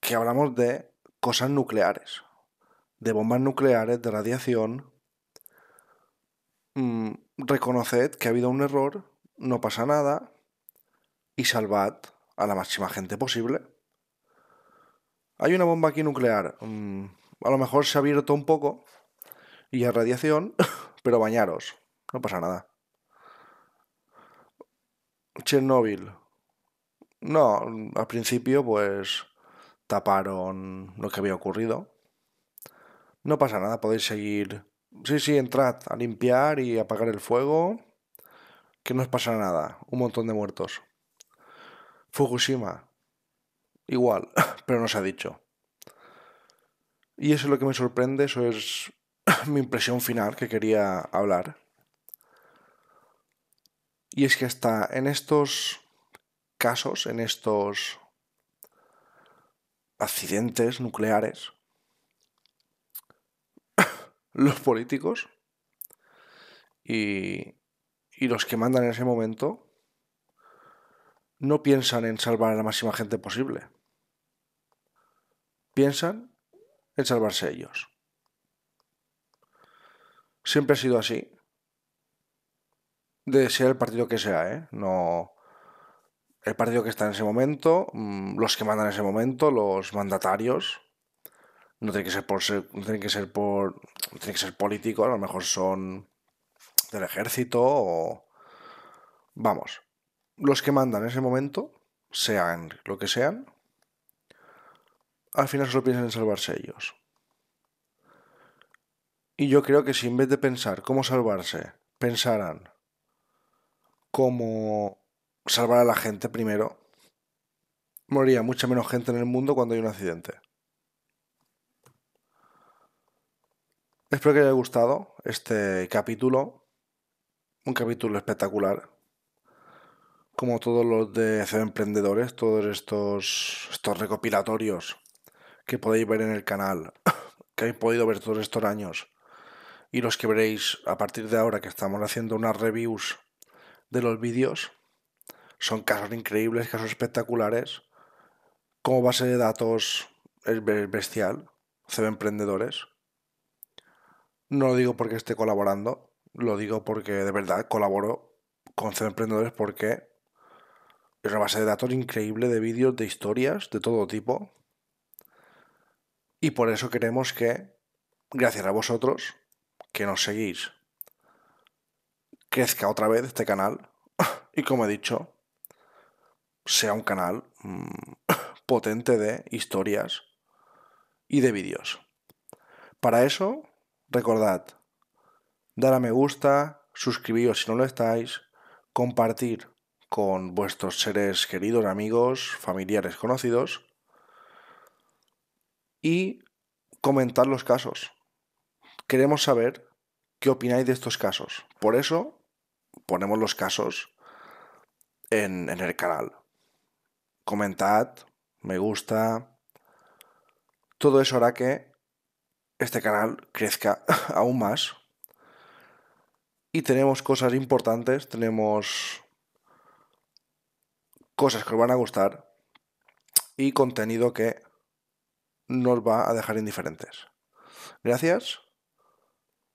que hablamos de cosas nucleares. De bombas nucleares, de radiación. Mm, reconoced que ha habido un error, no pasa nada. Y salvad a la máxima gente posible. Hay una bomba aquí nuclear. Mm, a lo mejor se ha abierto un poco y hay radiación, pero bañaros. No pasa nada. Chernobyl. No, al principio pues taparon lo que había ocurrido. No pasa nada, podéis seguir. Sí, sí, entrad a limpiar y apagar el fuego. Que no os pasa nada. Un montón de muertos. Fukushima. Igual, pero no se ha dicho. Y eso es lo que me sorprende, eso es mi impresión final que quería hablar. Y es que hasta en estos casos, en estos accidentes nucleares, los políticos y, y, los que mandan en ese momento no piensan en salvar a la máxima gente posible. Piensan en salvarse ellos. Siempre ha sido así de ser el partido que sea, ¿eh? No. El partido que está en ese momento, mm, los que mandan en ese momento, los mandatarios, no tiene que ser por no tienen que ser por, no tienen que ser políticos, a lo mejor son del ejército o vamos, los que mandan en ese momento, sean lo que sean, al final solo piensan en salvarse ellos. Y yo creo que si en vez de pensar cómo salvarse, pensaran como salvar a la gente primero, moriría mucha menos gente en el mundo cuando hay un accidente. Espero que os haya gustado este capítulo. Un capítulo espectacular. Como todos los de C Emprendedores, todos estos, estos recopilatorios que podéis ver en el canal, que habéis podido ver todos estos años, y los que veréis a partir de ahora que estamos haciendo unas reviews de los vídeos son casos increíbles, casos espectaculares. Como base de datos es bestial, CB Emprendedores. No lo digo porque esté colaborando, lo digo porque de verdad colaboro con CB Emprendedores porque es una base de datos increíble de vídeos, de historias, de todo tipo. Y por eso queremos que, gracias a vosotros, que nos seguís crezca otra vez este canal y como he dicho, sea un canal mm, potente de historias y de vídeos. Para eso, recordad, dar a me gusta, suscribiros si no lo estáis, compartir con vuestros seres queridos, amigos, familiares, conocidos y comentar los casos. Queremos saber qué opináis de estos casos. Por eso ponemos los casos en, el canal. Comentad, me gusta. Todo eso hará que este canal crezca aún más. Y tenemos cosas importantes, tenemos cosas que os van a gustar y contenido que nos va a dejar indiferentes. Gracias